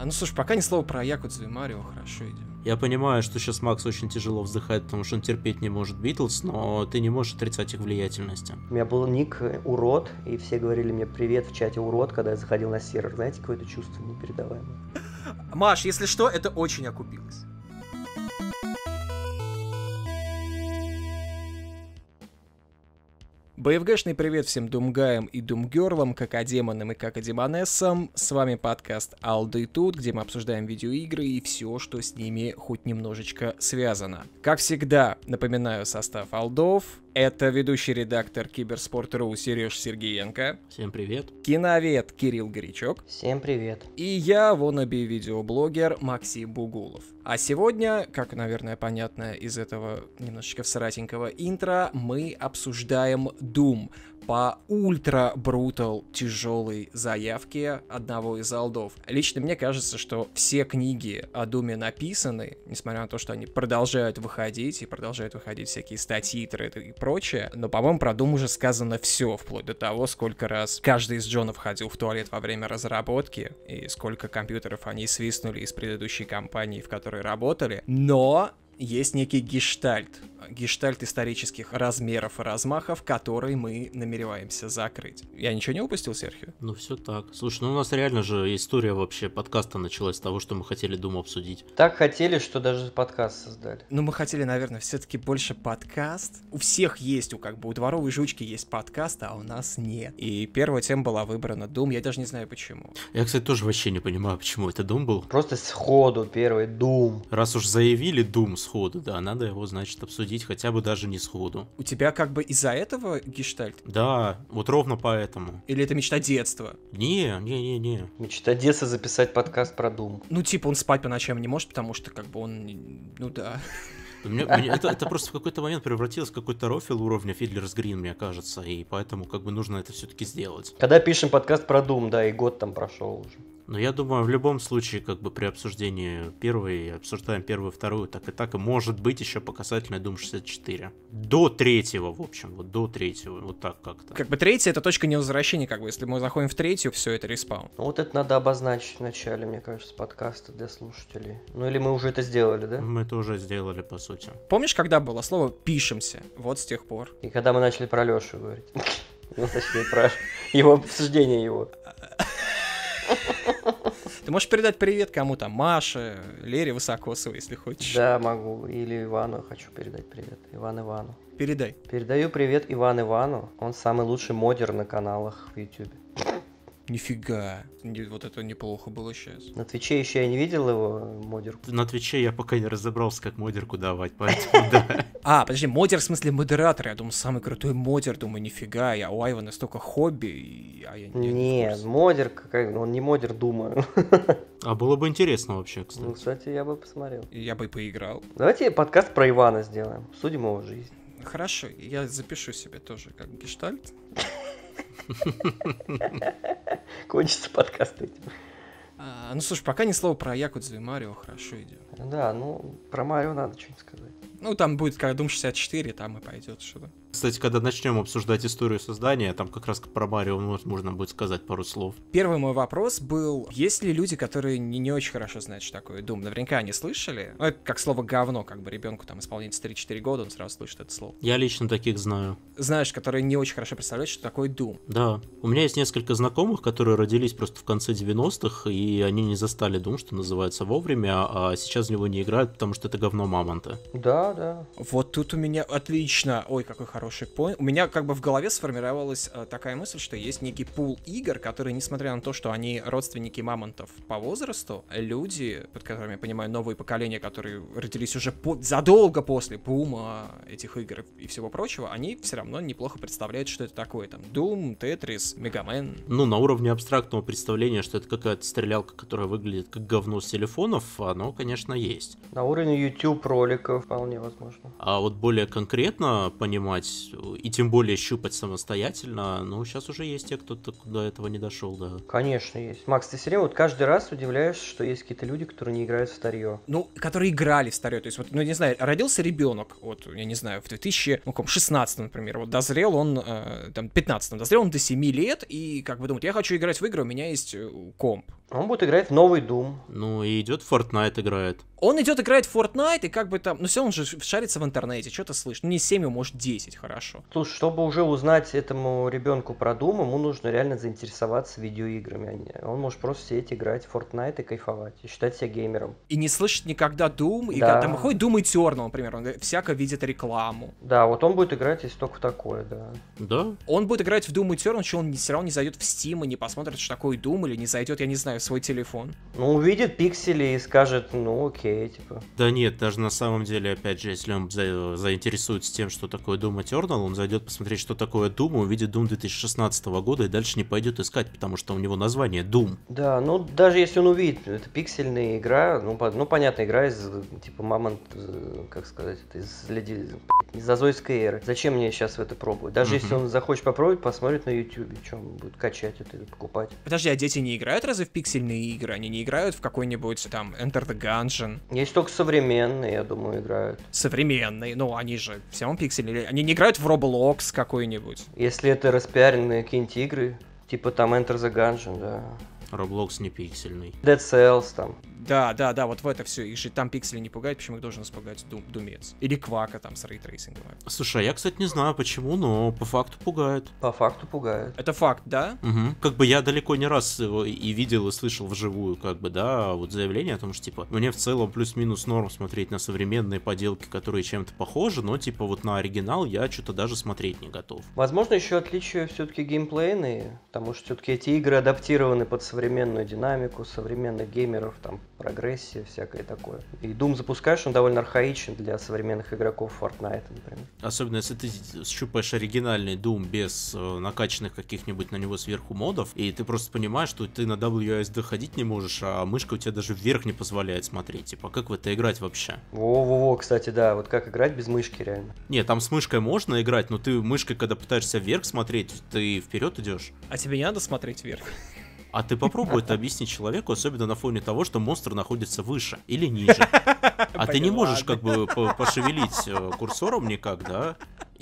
А, ну слушай, пока ни слова про Якудзу и Марио, хорошо идем. Я понимаю, что сейчас Макс очень тяжело вздыхает, потому что он терпеть не может Битлз, но ты не можешь отрицать их влиятельности. У меня был ник Урод, и все говорили мне привет в чате Урод, когда я заходил на сервер. Знаете, какое-то чувство непередаваемое. Маш, если что, это очень окупилось. БФГшный привет всем думгаям и думгерлам, как о демонам и как о демонессам. С вами подкаст Алды Тут, где мы обсуждаем видеоигры и все, что с ними хоть немножечко связано. Как всегда, напоминаю состав Алдов. Это ведущий редактор Киберспорт.ру Сереж Сергеенко. Всем привет. Киновед Кирилл Горячок. Всем привет. И я, воноби видеоблогер Максим Бугулов. А сегодня, как, наверное, понятно из этого немножечко всратенького интро, мы обсуждаем Doom, по ультра брутал тяжелой заявке одного из алдов. Лично мне кажется, что все книги о Думе написаны, несмотря на то, что они продолжают выходить и продолжают выходить всякие статьи, треды и прочее, но, по-моему, про Doom уже сказано все, вплоть до того, сколько раз каждый из Джонов ходил в туалет во время разработки и сколько компьютеров они свистнули из предыдущей компании, в которой работали, но есть некий гештальт гештальт исторических размеров и размахов, который мы намереваемся закрыть. Я ничего не упустил, Серхио? Ну, все так. Слушай, ну у нас реально же история вообще подкаста началась с того, что мы хотели Думу обсудить. Так хотели, что даже подкаст создали. Ну, мы хотели, наверное, все-таки больше подкаст. У всех есть, у как бы у дворовой жучки есть подкаст, а у нас нет. И первая тема была выбрана Дум, я даже не знаю почему. Я, кстати, тоже вообще не понимаю, почему это Дум был. Просто сходу первый Дум. Раз уж заявили Дум сходу, да, надо его, значит, обсудить обсудить хотя бы даже не сходу. У тебя как бы из-за этого гештальт? Да, вот ровно поэтому. Или это мечта детства? Не, не, не, не. Мечта детства записать подкаст про Дум. Ну, типа, он спать по ночам не может, потому что как бы он... Ну да. Мне, мне, это, это просто в какой-то момент превратилось в какой-то рофил уровня Фидлерс Грин, мне кажется, и поэтому как бы нужно это все-таки сделать. Когда пишем подкаст про Дум, да, и год там прошел уже. Но я думаю, в любом случае, как бы при обсуждении первой, обсуждаем первую, вторую, так и так, и может быть еще по касательной Doom 64. До третьего, в общем, вот до третьего, вот так как-то. Как бы третья — это точка невозвращения, как бы, если мы заходим в третью, все, это респаун. Ну, вот это надо обозначить вначале, мне кажется, подкаста для слушателей. Ну или мы уже это сделали, да? Мы это уже сделали, по сути. Помнишь, когда было слово «пишемся»? Вот с тех пор. И когда мы начали про Лешу говорить. Ну, точнее, про его обсуждение его. Ты можешь передать привет кому-то, Маше, Лере Высокосовой, если хочешь. Да, могу. Или Ивану хочу передать привет. Иван Ивану. Передай. Передаю привет Иван Ивану. Он самый лучший модер на каналах в YouTube. Нифига. Вот это неплохо было сейчас. На Твиче еще я не видел его модерку. На Твиче я пока не разобрался, как модерку давать, поэтому да. А, подожди, модер в смысле модератор. Я думаю, самый крутой модер. Думаю, нифига, я у Айва настолько хобби. А я, не, не модер, он не модер, думаю. А было бы интересно вообще, кстати. Ну, кстати, я бы посмотрел. Я бы поиграл. Давайте подкаст про Ивана сделаем. Судим его жизнь. Хорошо, я запишу себе тоже как гештальт. Кончится подкаст этим. А, ну, слушай, пока ни слова про Якудзу и Марио хорошо идет. Ну да, ну, про Марио надо что-нибудь сказать. Ну, там будет, когда Doom 64, там и пойдет что-то. Кстати, когда начнем обсуждать историю создания, там как раз про Марио можно будет сказать пару слов. Первый мой вопрос был, есть ли люди, которые не, не очень хорошо знают, что такое Doom? Наверняка они слышали. Ну, это как слово говно, как бы ребенку там исполняется 3-4 года, он сразу слышит это слово. Я лично таких знаю. Знаешь, которые не очень хорошо представляют, что такое Doom. Да. У меня есть несколько знакомых, которые родились просто в конце 90-х, и они не застали Doom, что называется, вовремя, а сейчас в него не играют, потому что это говно мамонта. Да, да. Вот тут у меня отлично. Ой, какой хороший хороший поинт. У меня как бы в голове сформировалась э, такая мысль, что есть некий пул игр, которые, несмотря на то, что они родственники мамонтов по возрасту, люди, под которыми я понимаю новые поколения, которые родились уже по задолго после бума этих игр и всего прочего, они все равно неплохо представляют, что это такое. Там Doom, Tetris, Мегамен. Ну, на уровне абстрактного представления, что это какая-то стрелялка, которая выглядит как говно с телефонов, оно, конечно, есть. На уровне YouTube роликов вполне возможно. А вот более конкретно понимать брать и тем более щупать самостоятельно, но ну, сейчас уже есть те, кто до этого не дошел, да. Конечно, есть. Макс, ты серьезно, вот каждый раз удивляешься, что есть какие-то люди, которые не играют в старье. Ну, которые играли в старье, то есть вот, ну, не знаю, родился ребенок, вот, я не знаю, в 2016, ну, например, вот дозрел он, э, там, 15 дозрел он до 7 лет, и как бы думает, я хочу играть в игры, у меня есть э, комп, он будет играть в новый Doom. Ну и идет Fortnite играет. Он идет играть в Fortnite, и как бы там... Ну все, он же шарится в интернете, что-то слышит, Ну не 7, а может 10, хорошо. Слушай, чтобы уже узнать этому ребенку про Doom, ему нужно реально заинтересоваться видеоиграми. А он может просто сидеть, играть в Fortnite и кайфовать, и считать себя геймером. И не слышит никогда Doom, и да. когда там выходит Doom Eternal, например, он всяко видит рекламу. Да, вот он будет играть, если только такое, да. Да? Он будет играть в Doom Eternal, что он все равно не зайдет в Steam и не посмотрит, что такое Doom, или не зайдет, я не знаю, знаю, свой телефон. Ну, увидит пиксели и скажет, ну, окей, типа. Да нет, даже на самом деле, опять же, если он за, заинтересуется тем, что такое Doom Eternal, он зайдет посмотреть, что такое Doom, увидит Doom 2016 года и дальше не пойдет искать, потому что у него название Doom. Да, ну, даже если он увидит, ну, это пиксельная игра, ну, по, ну понятно, игра из, типа, мамонт, э, как сказать, из, из зазойской эры. Зачем мне сейчас в это пробовать? Даже если он захочет попробовать, посмотрит на YouTube, чем будет качать это или покупать. Подожди, а дети не играют разве в пиксели? пиксельные игры, они не играют в какой-нибудь там Enter the Gungeon. Есть только современные, я думаю, играют. Современные, ну они же все равно пиксельные. Они не играют в Roblox какой-нибудь. Если это распиаренные какие-нибудь игры, типа там Enter the Gungeon, да. Roblox не пиксельный. Dead Cells там. Да, да, да, вот в это все. Их же там пиксели не пугают, почему их должен испугать дум, Думец. Или Квака там с рейтрейсингом. Слушай, а я, кстати, не знаю почему, но по факту пугает. По факту пугает. Это факт, да? Угу. Как бы я далеко не раз его и видел, и слышал вживую, как бы, да, вот заявление о том, что, типа, мне в целом плюс-минус норм смотреть на современные поделки, которые чем-то похожи, но, типа, вот на оригинал я что-то даже смотреть не готов. Возможно, еще отличие все-таки геймплейные, потому что все-таки эти игры адаптированы под современную динамику, современных геймеров, там, прогрессии всякое такое. И Doom запускаешь, он довольно архаичен для современных игроков Fortnite, например. Особенно, если ты щупаешь оригинальный Doom без э, накачанных каких-нибудь на него сверху модов, и ты просто понимаешь, что ты на WASD ходить не можешь, а мышка у тебя даже вверх не позволяет смотреть. Типа, как в это играть вообще? Во-во-во, кстати, да, вот как играть без мышки реально. Не, там с мышкой можно играть, но ты мышкой, когда пытаешься вверх смотреть, ты вперед идешь. А тебе не надо смотреть вверх? А ты попробуй это объяснить человеку, особенно на фоне того, что монстр находится выше или ниже. А ты не можешь как бы пошевелить э, курсором никак, да?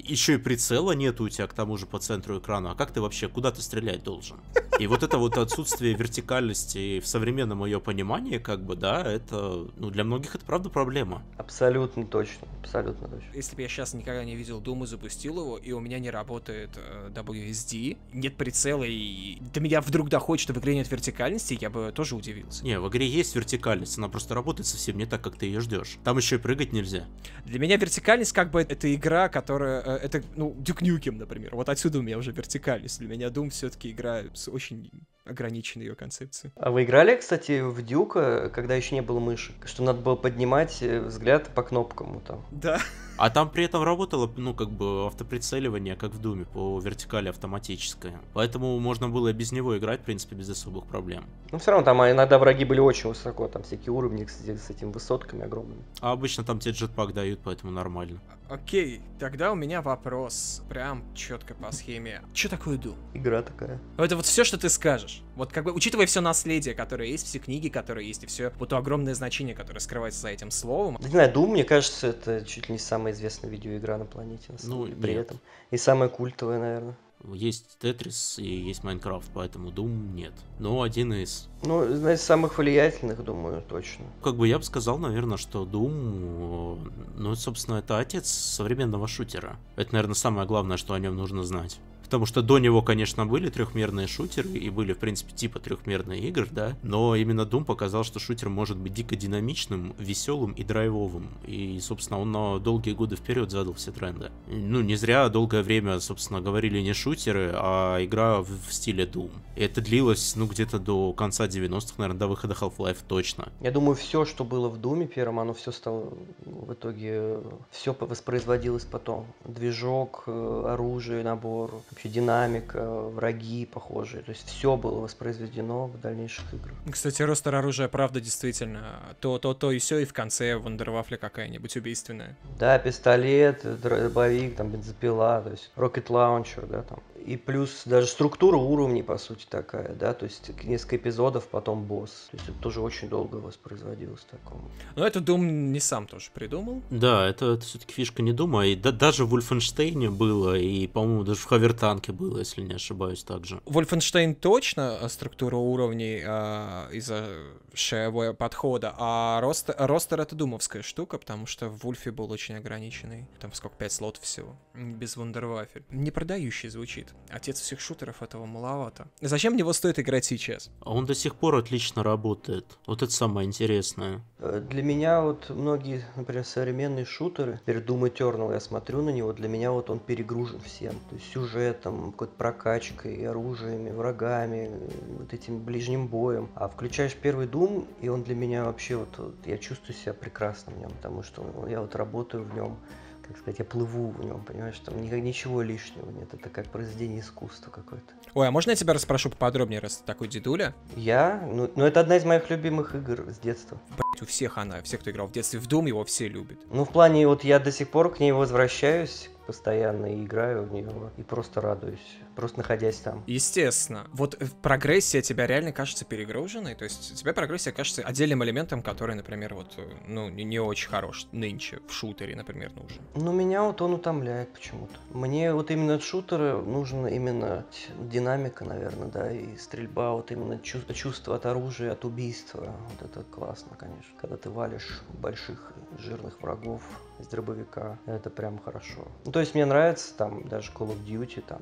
еще и прицела нет у тебя к тому же по центру экрана, а как ты вообще, куда ты стрелять должен? И вот это вот отсутствие вертикальности в современном ее понимании, как бы, да, это, ну, для многих это правда проблема. Абсолютно точно, абсолютно точно. Если бы я сейчас никогда не видел Doom и запустил его, и у меня не работает э, WSD, нет прицела, и до меня вдруг доходит, что в игре нет вертикальности, я бы тоже удивился. Не, в игре есть вертикальность, она просто работает совсем не так, как ты ее ждешь. Там еще и прыгать нельзя. Для меня вертикальность как бы это игра, которая э, это, ну, Дюк Нюкем, например. Вот отсюда у меня уже вертикальность для меня Doom все-таки играет с очень ограничены ее концепции. А вы играли, кстати, в Дюка, когда еще не было мышек? Что надо было поднимать э, взгляд по кнопкам там. Да. А там при этом работало, ну, как бы автоприцеливание, как в Думе, по вертикали автоматическое. Поэтому можно было без него играть, в принципе, без особых проблем. Ну, все равно там а иногда враги были очень высоко, там всякие уровни кстати, с этими высотками огромными. А обычно там тебе джетпак дают, поэтому нормально. Окей, тогда у меня вопрос, прям четко по схеме. Что такое Doom? Игра такая. Это вот все, что ты скажешь персонаж. Вот как бы, учитывая все наследие, которое есть, все книги, которые есть, и все вот то огромное значение, которое скрывается за этим словом. Да не знаю, Doom, мне кажется, это чуть ли не самая известная видеоигра на планете, на самом ну, деле, при нет. этом. И самая культовая, наверное. Есть Тетрис и есть Майнкрафт, поэтому Doom нет. Но ну, один из... Ну, из самых влиятельных, думаю, точно. Как бы я бы сказал, наверное, что Doom, ну, собственно, это отец современного шутера. Это, наверное, самое главное, что о нем нужно знать. Потому что до него, конечно, были трехмерные шутеры и были, в принципе, типа трехмерные игры, да. Но именно Doom показал, что шутер может быть дико динамичным, веселым и драйвовым. И, собственно, он на долгие годы вперед задал все тренды. Ну, не зря долгое время, собственно, говорили не шутеры, а игра в, в стиле Doom. И это длилось, ну, где-то до конца 90-х, наверное, до выхода Half-Life точно. Я думаю, все, что было в Думе первом, оно все стало в итоге, все воспроизводилось потом. Движок, э, оружие, набор, вообще динамика, враги похожие. То есть все было воспроизведено в дальнейших играх. Кстати, ростер оружия, правда, действительно. То, то, то и все, и в конце Вандервафля какая-нибудь убийственная. Да, пистолет, дробовик, там, бензопила, то есть рокет лаунчер да, там. И плюс даже структура уровней, по сути, такая, да, то есть несколько эпизодов, потом босс. То есть это тоже очень долго воспроизводилось такому. Но это Doom не сам тоже придумал. Да, это, это все-таки фишка не Дума, и да, даже в Вольфенштейне было, и, по-моему, даже в Хавертанке было, если не ошибаюсь, также. Вольфенштейн точно э, структура уровней э, из-за шеевого подхода, а Ростер, Ростер это думовская штука, потому что в Вульфе был очень ограниченный, там сколько, пять слотов всего без вундервафель. Не продающий звучит. Отец всех шутеров этого маловато. Зачем его стоит играть сейчас? А Он до сих пор отлично работает. Вот это самое интересное. Э, для меня вот многие, например, современные шутеры, теперь Doom Eternal, я смотрю на него, для меня вот он перегружен всем. То есть сюжетом, какой-то прокачкой, оружиями, врагами, э, вот этим ближним боем. А включаешь первый Doom, и он для меня вообще вот, вот я чувствую себя прекрасно в нем, потому что я вот работаю в нем как сказать, я плыву в нем, понимаешь, там никак, ничего лишнего нет, это как произведение искусства какое-то. Ой, а можно я тебя расспрошу поподробнее, раз ты такой дедуля? Я? Ну, ну это одна из моих любимых игр с детства. Блять, у всех она, все, кто играл в детстве в Doom, его все любят. Ну, в плане, вот я до сих пор к ней возвращаюсь постоянно и играю в нее, и просто радуюсь просто находясь там. Естественно. Вот в э, прогрессия тебя реально кажется перегруженной, то есть тебе прогрессия кажется отдельным элементом, который, например, вот, э, ну, не, не очень хорош нынче в шутере, например, нужен. Ну, меня вот он утомляет почему-то. Мне вот именно от шутера нужен именно динамика, наверное, да, и стрельба, вот именно чувство, чувство от оружия, от убийства. Вот это классно, конечно. Когда ты валишь больших жирных врагов из дробовика, это прям хорошо. Ну, то есть мне нравится там даже Call of Duty, там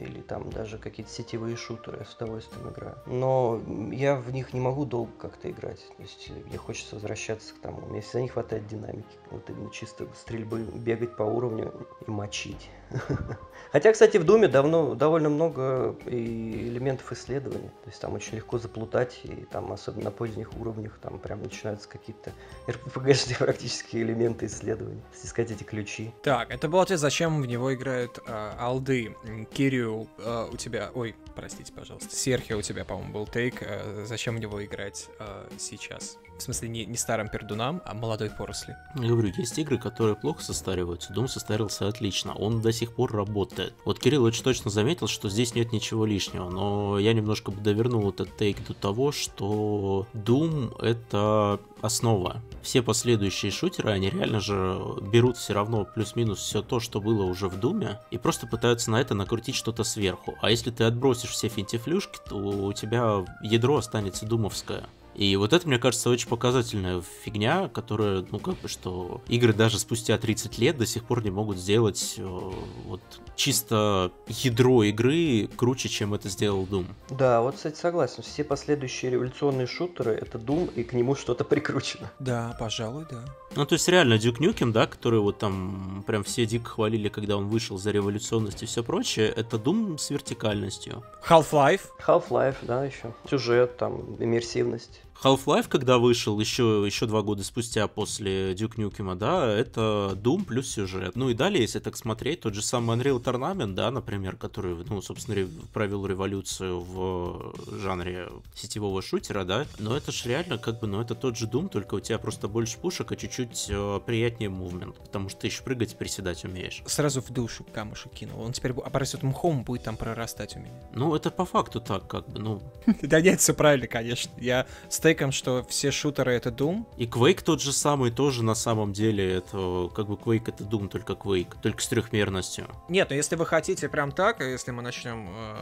или там даже какие-то сетевые шутеры я с удовольствием играю. Но я в них не могу долго как-то играть. То есть э, мне хочется возвращаться к тому. Мне всегда не хватает динамики. Вот именно чисто стрельбы, бегать по уровню и мочить. Хотя, кстати, в Думе давно довольно много и элементов исследования. То есть там очень легко заплутать, и там, особенно на поздних уровнях, там прям начинаются какие-то РПГшные практически элементы исследования. Искать эти ключи. Так, это было ответ, зачем в него играют э, алды. Кирю, э, у тебя... Ой, простите, пожалуйста. Серхио у тебя, по-моему, был тейк. Э, зачем в него играть э, сейчас? В смысле, не, не старым пердунам, а молодой поросли. Я говорю, есть игры, которые плохо состариваются. Дум состарился отлично. Он до сих пор работает. Вот Кирилл очень точно заметил, что здесь нет ничего лишнего. Но я немножко бы довернул этот тейк до того, что Doom это основа. Все последующие шутеры, они реально же берут все равно плюс-минус все то, что было уже в Думе, и просто пытаются на это накрутить что-то сверху. А если ты отбросишь все финтифлюшки, то у тебя ядро останется думовское. И вот это, мне кажется, очень показательная фигня, которая, ну, как бы, что игры даже спустя 30 лет до сих пор не могут сделать э, вот чисто ядро игры круче, чем это сделал Doom. Да, вот, кстати, согласен. Все последующие революционные шутеры — это Doom, и к нему что-то прикручено. Да, пожалуй, да. Ну, то есть реально Дюк Нюкем, да, который вот там прям все дико хвалили, когда он вышел за революционность и все прочее, это Doom с вертикальностью. Half-Life. Half-Life, да, еще. Сюжет, там, иммерсивность. Half-Life, когда вышел еще, еще два года спустя после Duke Nukem, да, это Doom плюс сюжет. Ну и далее, если так смотреть, тот же самый Unreal Tournament, да, например, который, ну, собственно, провел революцию в жанре сетевого шутера, да, но это же реально как бы, ну, это тот же Doom, только у тебя просто больше пушек, а чуть-чуть э, приятнее мувмент, потому что ты еще прыгать и приседать умеешь. Сразу в душу камушек кинул, он теперь опоросет а мхом, будет там прорастать у меня. Ну, это по факту так, как бы, ну... Да нет, все правильно, конечно, я мистейком, что все шутеры это Doom. И Quake тот же самый тоже на самом деле, это как бы Quake это Doom, только Quake, только с трехмерностью. Нет, но ну, если вы хотите прям так, если мы начнем э,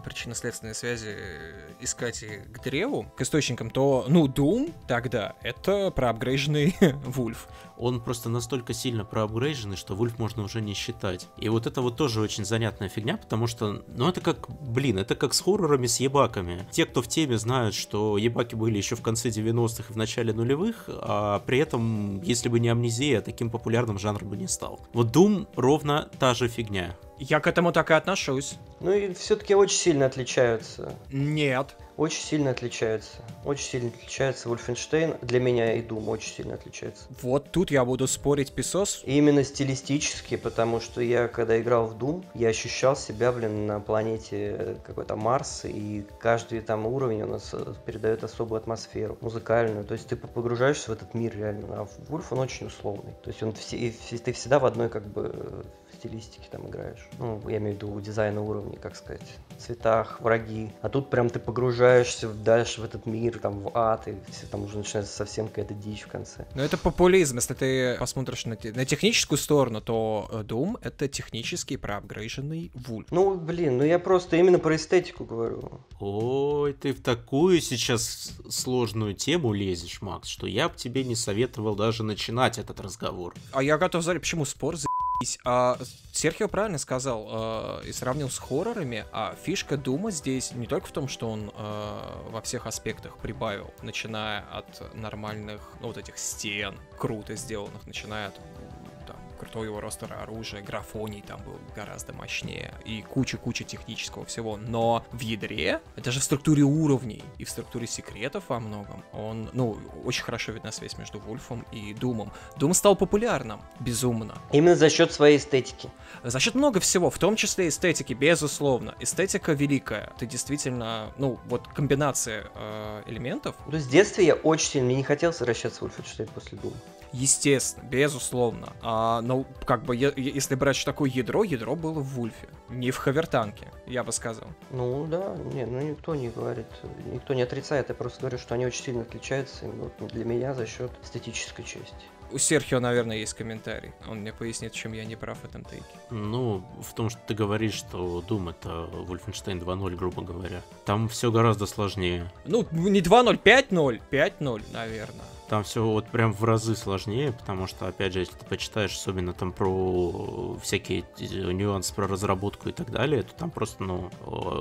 э причинно-следственные связи э, искать к древу, к источникам, то, ну, Doom тогда это проапгрейженный Вульф. он просто настолько сильно проапгрейженный, что Вульф можно уже не считать. И вот это вот тоже очень занятная фигня, потому что, ну это как, блин, это как с хоррорами, с ебаками. Те, кто в теме, знают, что ебаки были еще в конце 90-х и в начале нулевых, а при этом, если бы не амнезия, таким популярным жанром бы не стал. Вот Doom ровно та же фигня. Я к этому так и отношусь. Ну и все-таки очень сильно отличаются. Нет. Очень сильно отличается. Очень сильно отличается Wolfenstein. Для меня и Doom очень сильно отличается. Вот тут я буду спорить Песос. Именно стилистически, потому что я, когда играл в Doom, я ощущал себя, блин, на планете э, какой-то Марс, и каждый там уровень у нас э, передает особую атмосферу, музыкальную. То есть ты погружаешься в этот мир реально. А Вульф, он очень условный. То есть он все, и ты всегда в одной как бы э, стилистике там играешь. Ну, я имею в виду дизайна уровней, как сказать, цветах, враги. А тут прям ты погружаешься дальше в этот мир, там, в ад, и все, там уже начинается совсем какая-то дичь в конце. Но это популизм. Если ты посмотришь на, на техническую сторону, то э, Doom — это технический проапгрейженный вульф. Ну, блин, ну я просто именно про эстетику говорю. Ой, ты в такую сейчас сложную тему лезешь, Макс, что я бы тебе не советовал даже начинать этот разговор. А я готов, Заря, почему спор за а, Серхио правильно сказал а, и сравнил с хоррорами, а фишка Дума здесь не только в том, что он а, во всех аспектах прибавил, начиная от нормальных, ну, вот этих стен, круто сделанных, начиная от крутого его ростера оружия, графоний там был гораздо мощнее и куча-куча технического всего, но в ядре, даже в структуре уровней и в структуре секретов во многом, он, ну, очень хорошо видна связь между Вульфом и Думом. Дум стал популярным, безумно. Именно за счет своей эстетики. За счет много всего, в том числе эстетики, безусловно. Эстетика великая. Ты действительно, ну, вот комбинация э, элементов. Ну, с детства я очень сильно, мне не хотелось возвращаться в Вульфа читать после Дума. Естественно, безусловно. А, ну, как бы, если брать такое ядро, ядро было в Вульфе. Не в Хавертанке, я бы сказал. Ну, да, не, ну никто не говорит, никто не отрицает. Я просто говорю, что они очень сильно отличаются. Вот для меня за счет эстетической части. У Серхио, наверное, есть комментарий. Он мне пояснит, чем я не прав в этом тейке. Ну, в том, что ты говоришь, что Doom это Wolfenstein 2.0, грубо говоря. Там все гораздо сложнее. Ну, не 2.0, 5.0. 5.0, наверное. Там все вот прям в разы сложнее, потому что, опять же, если ты почитаешь, особенно там про э, всякие э, нюансы про разработку и так далее, то там просто, ну,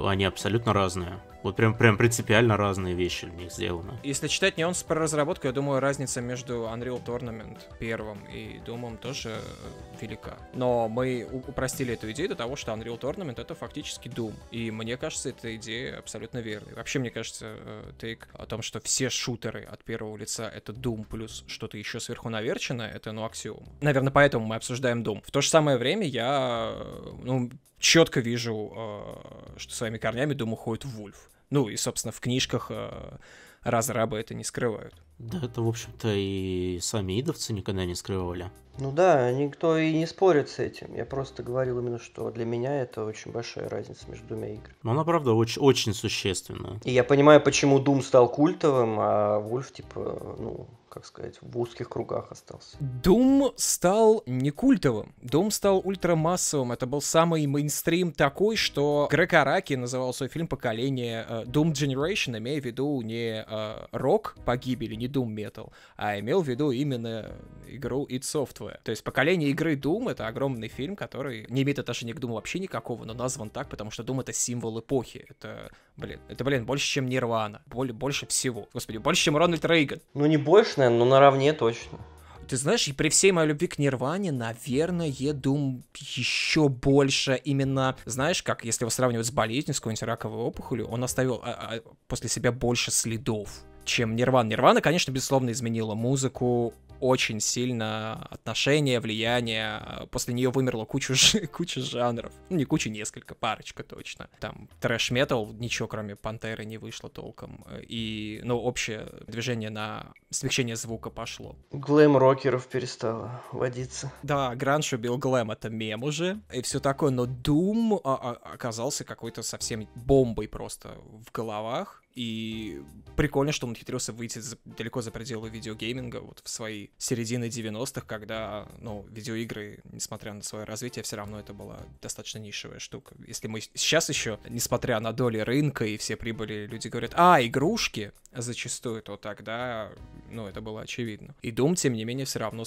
они абсолютно разные. Вот прям, прям принципиально разные вещи в них сделаны. Если читать нюансы про разработку, я думаю, разница между Unreal Tournament первым и Думом тоже э, велика. Но мы упростили эту идею до того, что Unreal Tournament это фактически Doom. И мне кажется, эта идея абсолютно верная. Вообще, мне кажется, э, тейк о том, что все шутеры от первого лица это Doom плюс что-то еще сверху наверченное, это ну аксиом. Наверное, поэтому мы обсуждаем Doom. В то же самое время я э, ну, четко вижу, э, что своими корнями Doom уходит в Вульф. Ну и, собственно, в книжках э, разрабы это не скрывают. Да, это, в общем-то, и сами идовцы никогда не скрывали. Ну да, никто и не спорит с этим. Я просто говорил именно, что для меня это очень большая разница между двумя играми. Но она, правда, очень, очень существенная. И я понимаю, почему Дум стал культовым, а Вульф, типа, ну, как сказать, в узких кругах остался. Doom стал не культовым. Doom стал ультрамассовым. Это был самый мейнстрим такой, что Грег Араки называл свой фильм «Поколение э, Doom Generation», имея в виду не э, рок погибели, не Doom Metal, а имел в виду именно игру id Software. То есть «Поколение игры Doom» — это огромный фильм, который не имеет отношения к Doom вообще никакого, но назван так, потому что Doom — это символ эпохи. Это, блин, это, блин, больше, чем Нирвана. Более, больше всего. Господи, больше, чем Рональд Рейган. Ну, не больше, наверное, ну наравне точно. Ты знаешь, и при всей моей любви к Нирване, наверное, Doom еще больше именно, знаешь, как если его сравнивать с болезнью, с какой-нибудь раковой опухолью, он оставил а, а, после себя больше следов чем Нирван. Нирвана, конечно, безусловно, изменила музыку, очень сильно отношение, влияние. После нее вымерло кучу, куча жанров. Ну, не куча, несколько, парочка точно. Там трэш-метал, ничего кроме Пантеры не вышло толком. И, ну, общее движение на смягчение звука пошло. Глэм рокеров перестало водиться. Да, гранж убил глэм, это мем уже. И все такое, но Doom а, а, оказался какой-то совсем бомбой просто в головах и прикольно, что он ухитрился выйти за, далеко за пределы видеогейминга, вот в свои середины 90-х, когда, ну, видеоигры, несмотря на свое развитие, все равно это была достаточно нишевая штука. Если мы сейчас еще, несмотря на доли рынка и все прибыли, люди говорят, а, игрушки, зачастую, то тогда, ну, это было очевидно. И Doom, тем не менее, все равно...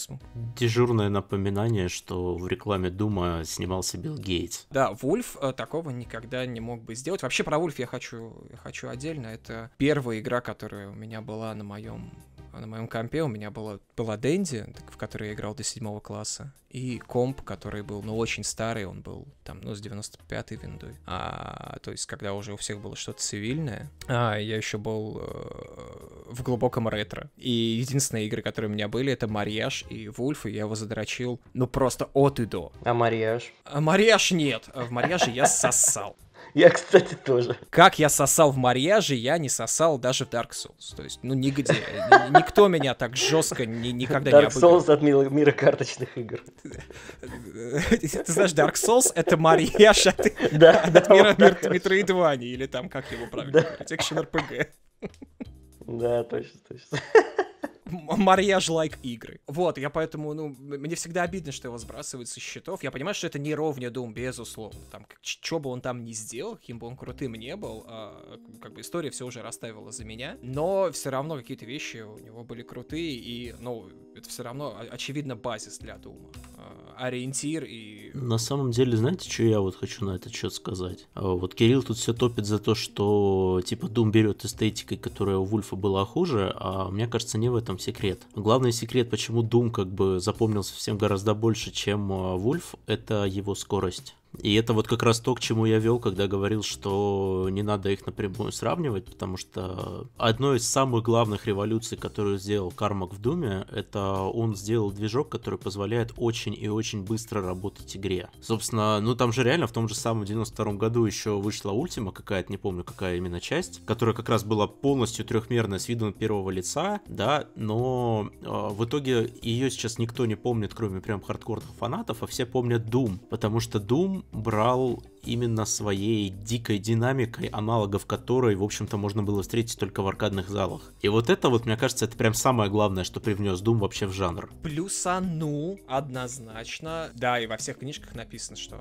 Дежурное напоминание, что в рекламе Дума снимался Билл Гейтс. Да, Вульф э, такого никогда не мог бы сделать. Вообще про Вульф я хочу, я хочу отдельно, это первая игра, которая у меня была на моем на моем компе у меня была, была Дэнди, в которой я играл до седьмого класса, и комп, который был, ну, очень старый, он был там, ну, с 95-й виндой. А, то есть, когда уже у всех было что-то цивильное, а, я еще был э, в глубоком ретро. И единственные игры, которые у меня были, это Марьяж и Вульф, и я его задрочил, ну, просто от и до. А Марьяж? А Марьяж нет. В а Марьяже я сосал. Я, кстати, тоже. Как я сосал в марьяже, я не сосал даже в Dark Souls. То есть, ну, нигде. Никто меня так жестко ни, никогда не обыграл. Dark Souls от мира, карточных игр. Ты знаешь, Dark Souls — это марьяж от, да, от да, мира Метроидвани, или там, как его правильно да. говорить, экшен-РПГ. Да, точно, точно марьяж-лайк игры. Вот, я поэтому, ну, мне всегда обидно, что его сбрасывают со счетов. Я понимаю, что это не ровня Doom, безусловно. Там, что бы он там ни сделал, каким бы он крутым не был, а, как бы история все уже расставила за меня. Но все равно какие-то вещи у него были крутые, и, ну, это все равно, очевидно, базис для Дума. А, ориентир и... На самом деле, знаете, что я вот хочу на этот счет сказать? А, вот Кирилл тут все топит за то, что, типа, Дум берет эстетикой, которая у Вульфа была хуже, а мне кажется, не в этом секрет. Главный секрет, почему Дум как бы запомнился всем гораздо больше, чем э, Вульф, это его скорость. И это вот как раз то, к чему я вел, когда говорил, что не надо их напрямую сравнивать, потому что одной из самых главных революций, которую сделал Кармак в Думе, это он сделал движок, который позволяет очень и очень быстро работать игре. Собственно, ну там же реально в том же самом 92 году еще вышла Ультима какая-то, не помню какая именно часть, которая как раз была полностью трехмерная с видом первого лица, да, но э, в итоге ее сейчас никто не помнит, кроме прям хардкорных фанатов, а все помнят Doom, потому что Doom брал именно своей дикой динамикой, аналогов которой, в общем-то, можно было встретить только в аркадных залах. И вот это вот, мне кажется, это прям самое главное, что привнес Doom вообще в жанр. плюса ну однозначно. Да, и во всех книжках написано, что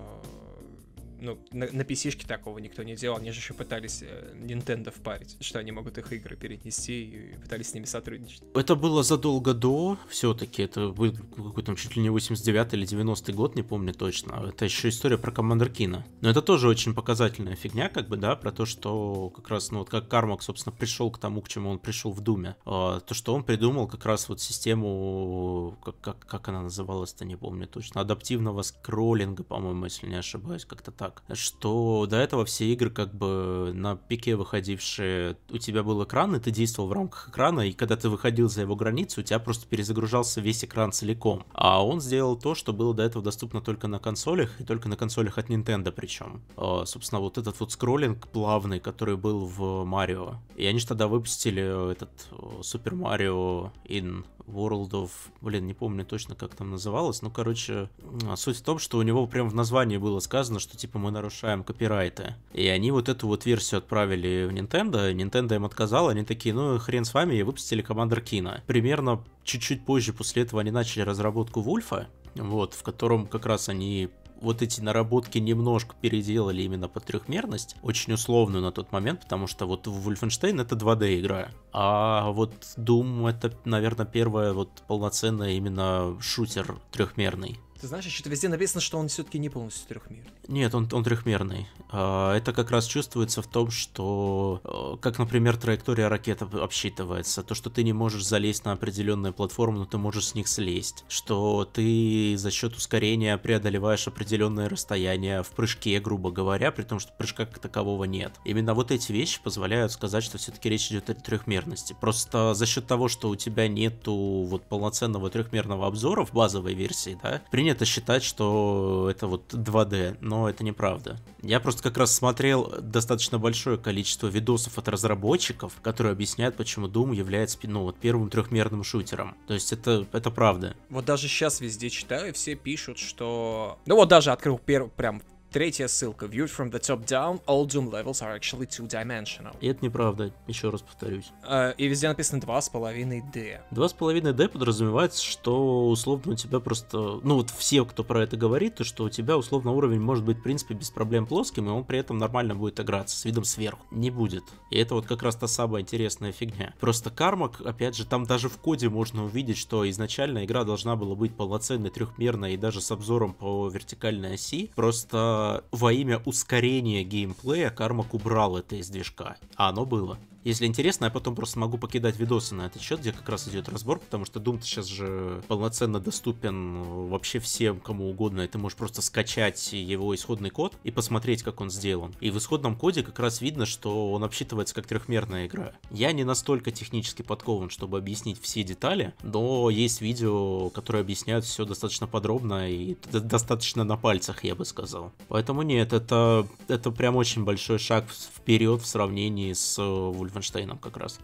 ну, на, на PC-шке такого никто не делал. Они же еще пытались э, Nintendo впарить, что они могут их игры перенести и пытались с ними сотрудничать. Это было задолго до, все-таки, это был какой-то чуть ли не 89 или 90 год, не помню точно. Это еще история про Командер Кина. Но это тоже очень показательная фигня, как бы, да, про то, что как раз, ну, вот как Кармак, собственно, пришел к тому, к чему он пришел в Думе. А, то, что он придумал как раз вот систему, как, как, как она называлась-то, не помню точно, адаптивного скроллинга, по-моему, если не ошибаюсь, как-то так так, что до этого все игры как бы на пике выходившие, у тебя был экран, и ты действовал в рамках экрана, и когда ты выходил за его границу, у тебя просто перезагружался весь экран целиком. А он сделал то, что было до этого доступно только на консолях, и только на консолях от Nintendo причем. А, собственно, вот этот вот скроллинг плавный, который был в Марио. И они же тогда выпустили этот э, Super Mario in World of... Блин, не помню точно, как там называлось. Ну, короче, суть в том, что у него прям в названии было сказано, что типа мы нарушаем копирайты. И они вот эту вот версию отправили в Nintendo, Nintendo им отказала, они такие, ну, хрен с вами, и выпустили Commander Kina. Примерно чуть-чуть позже после этого они начали разработку Вульфа, вот, в котором как раз они вот эти наработки немножко переделали именно по трехмерность, очень условную на тот момент, потому что вот в Wolfenstein это 2D игра, а вот Doom это, наверное, первая вот полноценная именно шутер трехмерный. Ты знаешь, что-то везде написано, что он все-таки не полностью трехмерный. Нет, он, он трехмерный. А, это как раз чувствуется в том, что, э, как, например, траектория ракеты обсчитывается, то, что ты не можешь залезть на определенную платформу, но ты можешь с них слезть, что ты за счет ускорения преодолеваешь определенное расстояние в прыжке, грубо говоря, при том, что прыжка как такового нет. Именно вот эти вещи позволяют сказать, что все-таки речь идет о трехмерности. Просто за счет того, что у тебя нету вот полноценного трехмерного обзора в базовой версии, да, принято принято считать, что это вот 2D, но это неправда. Я просто как раз смотрел достаточно большое количество видосов от разработчиков, которые объясняют, почему Doom является ну, вот первым трехмерным шутером. То есть это, это правда. Вот даже сейчас везде читаю, все пишут, что... Ну вот даже открыл первый, прям Третья ссылка. Viewed from the top down, all Doom levels are actually two-dimensional. И это неправда, еще раз повторюсь. Э, и везде написано 2,5D. 2,5D подразумевает, что условно у тебя просто... Ну вот все, кто про это говорит, то что у тебя условно уровень может быть в принципе без проблем плоским, и он при этом нормально будет играться с видом сверху. Не будет. И это вот как раз та самая интересная фигня. Просто Кармак, опять же, там даже в коде можно увидеть, что изначально игра должна была быть полноценной, трехмерной и даже с обзором по вертикальной оси. Просто Э, во имя ускорения геймплея Кармак убрал это из движка. А оно было. Если интересно, я потом просто могу покидать видосы на этот счет, где как раз идет разбор, потому что Doom сейчас же полноценно доступен э, вообще всем, кому угодно, и ты можешь просто скачать его исходный код и посмотреть, как он сделан. И в исходном коде как раз видно, что он обсчитывается как трехмерная игра. Я не настолько технически подкован, чтобы объяснить все детали, но есть видео, которые объясняют все достаточно подробно и достаточно на пальцах, я бы сказал. Поэтому нет, это, это прям очень большой шаг вперед в сравнении с э, Вольфенштейном как раз.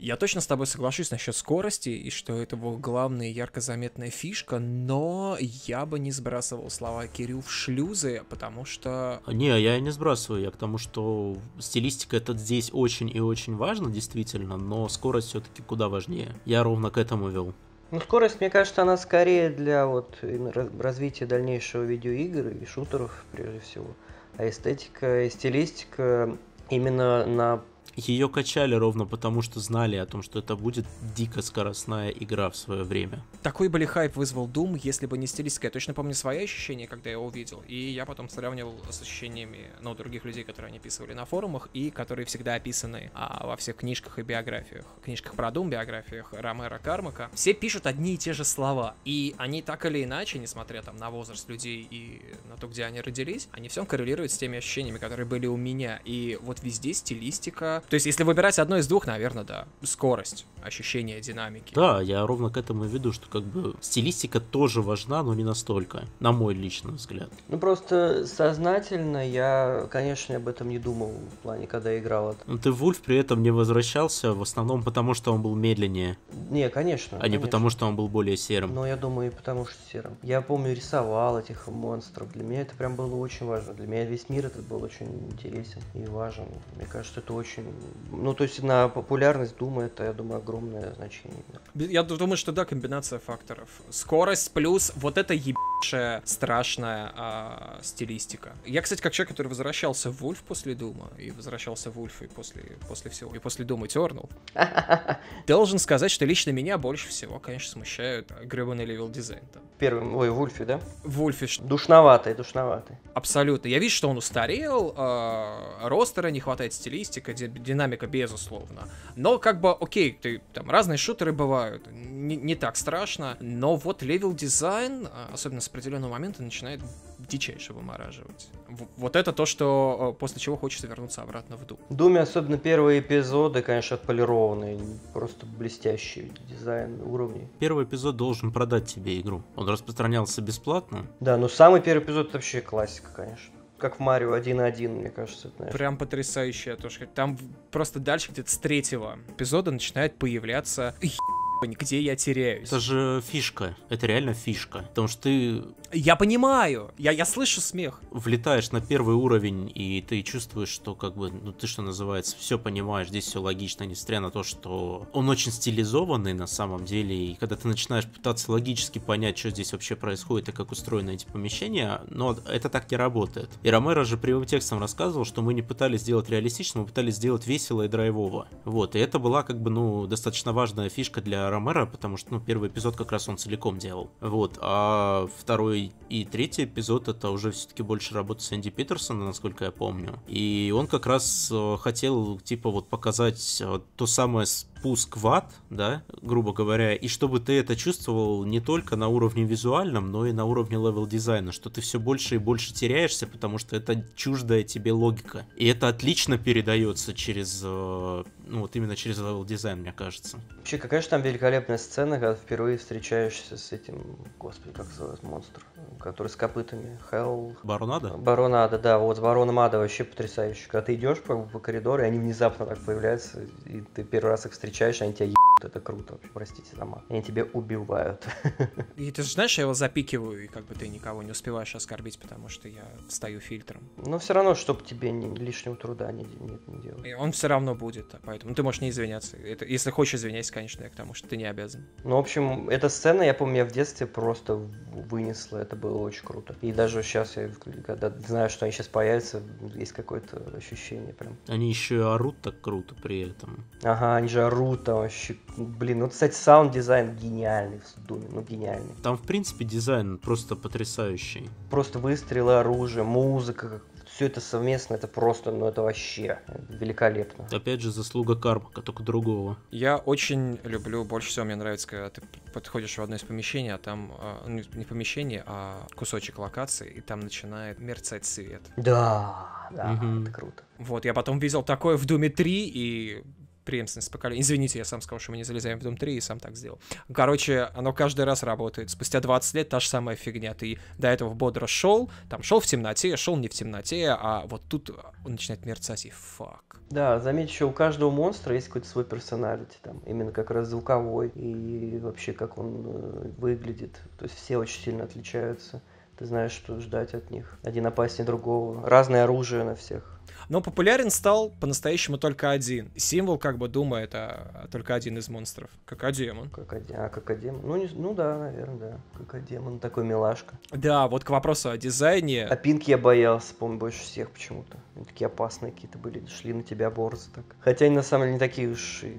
Я точно с тобой соглашусь насчет скорости и что это его главная ярко заметная фишка, но я бы не сбрасывал слова Кирю в шлюзы, потому что... А, не, я не сбрасываю, я к тому, что стилистика это здесь очень и очень важно, действительно, но скорость все-таки куда важнее. Я ровно к этому вел. Ну, скорость, мне кажется, она скорее для вот развития дальнейшего видеоигр и шутеров, прежде всего. А эстетика и стилистика именно на ее качали ровно потому, что знали о том, что это будет дико скоростная игра в свое время. Такой бы хайп вызвал Doom, если бы не стилистика? Я точно помню свои ощущения, когда я его увидел, и я потом сравнивал с ощущениями ну, других людей, которые они писали на форумах, и которые всегда описаны а, во всех книжках и биографиях. Книжках про Doom, биографиях Ромера Кармака. Все пишут одни и те же слова, и они так или иначе, несмотря там на возраст людей и на то, где они родились, они все коррелируют с теми ощущениями, которые были у меня. И вот везде стилистика то есть, если выбирать одно из двух, наверное, да. Скорость, ощущение динамики. Да, я ровно к этому и веду, что как бы стилистика тоже важна, но не настолько, на мой личный взгляд. Ну, просто сознательно я, конечно, об этом не думал в плане, когда играл это. Но ну, ты Вульф при этом не возвращался, в основном потому, что он был медленнее. Не, конечно. А конечно. не потому, что он был более серым. Но я думаю, и потому, что серым. Я помню, рисовал этих монстров. Для меня это прям было очень важно. Для меня весь мир этот был очень интересен и важен. Мне кажется, это очень ну, то есть на популярность Дума это, я думаю, огромное значение. Я думаю, что да, комбинация факторов. Скорость плюс вот эта ебейшая страшная э, стилистика. Я, кстати, как человек, который возвращался в Вульф после Дума, и возвращался в Вульф и после, после всего, и после Дума тернул, должен сказать, что лично меня больше всего, конечно, смущают гребаный левел дизайн там. Первым, ой, Вульфи, да? Вульфи. Душноватый, душноватый. Абсолютно. Я вижу, что он устарел, э, ростера не хватает стилистика, ди- динамика, безусловно. Но как бы, окей, ты, там разные шутеры бывают, не так страшно, но вот левел дизайн, а, особенно с определенного момента, начинает дичайше вымораживать. Вот это то, что э, после чего хочется вернуться обратно в Doom. В Думе особенно первые эпизоды, конечно, отполированные, просто блестящий дизайн уровней. Первый эпизод должен продать тебе игру. Он распространялся бесплатно. Да, но самый первый эпизод вообще классика, конечно как в Марио 1-1, мне кажется. это. Прям потрясающая тоже. Там просто дальше где-то с третьего эпизода начинает появляться где я теряюсь. Это же фишка. Это реально фишка. Потому что ты... Я понимаю. Я, я слышу смех. Влетаешь на первый уровень, и ты чувствуешь, что как бы, ну ты что называется, все понимаешь, здесь все логично, несмотря на то, что он очень стилизованный на самом деле. И когда ты начинаешь пытаться логически понять, что здесь вообще происходит и как устроены эти помещения, но это так не работает. И Ромеро же прямым текстом рассказывал, что мы не пытались сделать реалистично, мы пытались сделать весело и драйвово. Вот, и это была как бы, ну, достаточно важная фишка для Ромеро, потому что, ну, первый эпизод как раз он целиком делал. Вот, а второй и третий эпизод это уже все-таки больше работа Сэнди Питерсона, насколько я помню. И он как раз э, хотел, типа, вот показать э, то самое пуск ват, да, грубо говоря, и чтобы ты это чувствовал не только на уровне визуальном, но и на уровне левел-дизайна, что ты все больше и больше теряешься, потому что это чуждая тебе логика. И это отлично передается через, э, ну вот именно через левел-дизайн, мне кажется. Вообще, какая же там великолепная сцена, когда впервые встречаешься с этим, господи, как зовут монстром который с копытами. Хелл... Баронада, Баронада, да. Вот с Бароном Ада вообще потрясающе. Когда ты идешь по, по коридору, и они внезапно так появляются, и ты первый раз их встречаешь, они тебя ебут. Это круто вообще, простите, дома. Они тебя убивают. И ты же знаешь, я его запикиваю, и как бы ты никого не успеваешь оскорбить, потому что я встаю фильтром. Но все равно, чтобы тебе не, лишнего труда не, не, не делать. И он все равно будет, а поэтому ты можешь не извиняться. Это, если хочешь, извиняйся, конечно, я к тому, что ты не обязан. Ну, в общем, эта сцена, я помню, я в детстве просто вынесла это было очень круто. И даже сейчас я, когда знаю, что они сейчас появятся, есть какое-то ощущение прям. Они еще орут так круто при этом. Ага, они же орут там вообще ну, блин, ну, кстати, саунд-дизайн гениальный в Думе, ну, гениальный. Там, в принципе, дизайн просто потрясающий. Просто выстрелы, оружие, музыка, все это совместно, это просто, ну это вообще великолепно. Опять же, заслуга Карпака, только другого. Я очень люблю, больше всего мне нравится, когда ты подходишь в одно из помещений, а там, а, ну, не помещение, а кусочек локации, и там начинает мерцать свет. Да, да, угу. это круто. Вот, я потом видел такое в Думе 3, и преемственность поколений. Извините, я сам сказал, что мы не залезаем в Doom 3 и сам так сделал. Короче, оно каждый раз работает. Спустя 20 лет та же самая фигня. Ты до этого бодро шел, там шел в темноте, шел не в темноте, а вот тут он начинает мерцать и фак. Да, заметь, еще у каждого монстра есть какой-то свой персоналити, там, именно как раз звуковой и вообще как он э, выглядит. То есть все очень сильно отличаются. Ты знаешь, что ждать от них. Один опаснее другого. Разное оружие на всех. Но популярен стал по-настоящему только один. Символ как бы думает это только один из монстров. Кокодемон. Кокодемон. А, кокодемон. Ну, не... ну да, наверное, да. как Кокодемон такой милашка. Да, вот к вопросу о дизайне. А Пинк я боялся, помню, больше всех почему-то. Они такие опасные какие-то были, шли на тебя борзы так. Хотя они на самом деле не такие уж и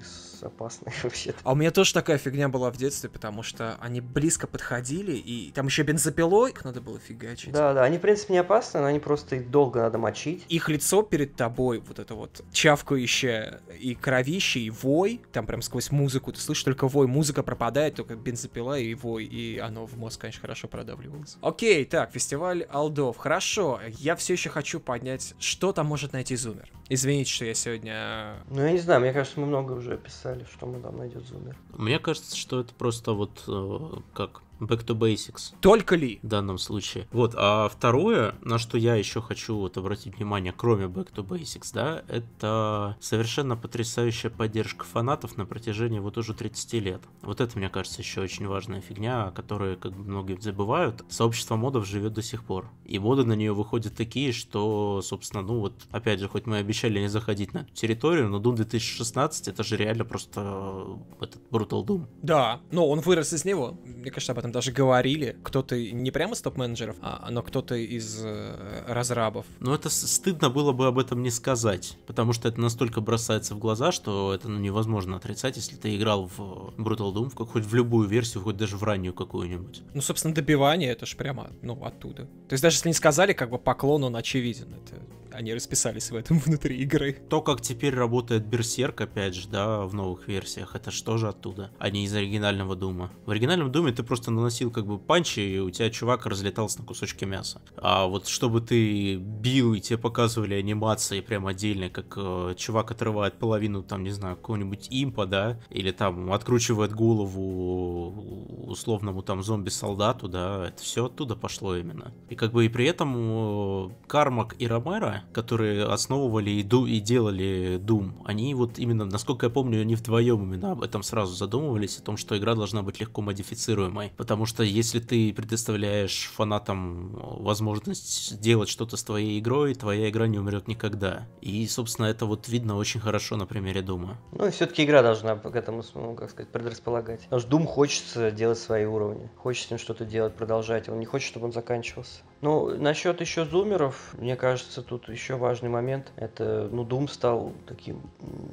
ужас вообще. -то. А у меня тоже такая фигня была в детстве, потому что они близко подходили, и там еще бензопилой их надо было фигачить. Да, да, они, в принципе, не опасны, но они просто их долго надо мочить. Их лицо перед тобой, вот это вот чавкающее и кровище, и вой, там прям сквозь музыку, ты слышишь только вой, музыка пропадает, только бензопила и вой, и оно в мозг, конечно, хорошо продавливалось. Окей, так, фестиваль Алдов, хорошо, я все еще хочу поднять, что там может найти Зумер. Извините, что я сегодня... Э, ну, я не знаю, мне кажется, мы много уже описали, что мы там найдет зумер. Мне кажется, что это просто вот э, как Back to basics. Только ли? В данном случае. Вот, а второе, на что я еще хочу вот обратить внимание, кроме Back to Basics, да, это совершенно потрясающая поддержка фанатов на протяжении вот уже 30 лет. Вот это, мне кажется, еще очень важная фигня, о которой как бы многие забывают. Сообщество модов живет до сих пор. И моды на нее выходят такие, что, собственно, ну вот, опять же, хоть мы и обещали не заходить на эту территорию, но Doom 2016 это же реально просто э, этот Brutal Doom. Да, но он вырос из него. Мне кажется, об этом этом даже говорили. Кто-то не прямо из топ-менеджеров, а, но кто-то из э, разрабов. Ну это стыдно было бы об этом не сказать, потому что это настолько бросается в глаза, что это ну, невозможно отрицать, если ты играл в Brutal Doom, как, хоть в любую версию, хоть даже в раннюю какую-нибудь. Ну, собственно, добивание это же прямо, ну, оттуда. То есть даже если не сказали, как бы поклон он очевиден. Это они расписались в этом внутри игры. То, как теперь работает Берсерк, опять же, да, в новых версиях, это что же оттуда, а не из оригинального Дума. В оригинальном Думе ты просто наносил как бы панчи, и у тебя чувак разлетался на кусочки мяса. А вот чтобы ты бил, и тебе показывали анимации прям отдельно, как э, чувак отрывает половину, там, не знаю, какого-нибудь импа, да, или там откручивает голову условному там зомби-солдату, да, это все оттуда пошло именно. И как бы и при этом э, Кармак и Ромеро, которые основывали и, и делали Doom, они вот именно, насколько я помню, они вдвоем именно об этом сразу задумывались, о том, что игра должна быть легко модифицируемой. Потому что если ты предоставляешь фанатам э, возможность сделать что-то с твоей игрой, твоя игра не умрет никогда. И, собственно, это вот видно очень хорошо на примере Дума. Ну и все-таки игра должна к этому, ну, как сказать, предрасполагать. Потому что Doom хочется делать свои уровни. Хочется им что-то делать, продолжать. Он не хочет, чтобы он заканчивался. Ну, насчет еще зумеров, мне кажется, тут еще важный момент. Это, ну, Дум стал таким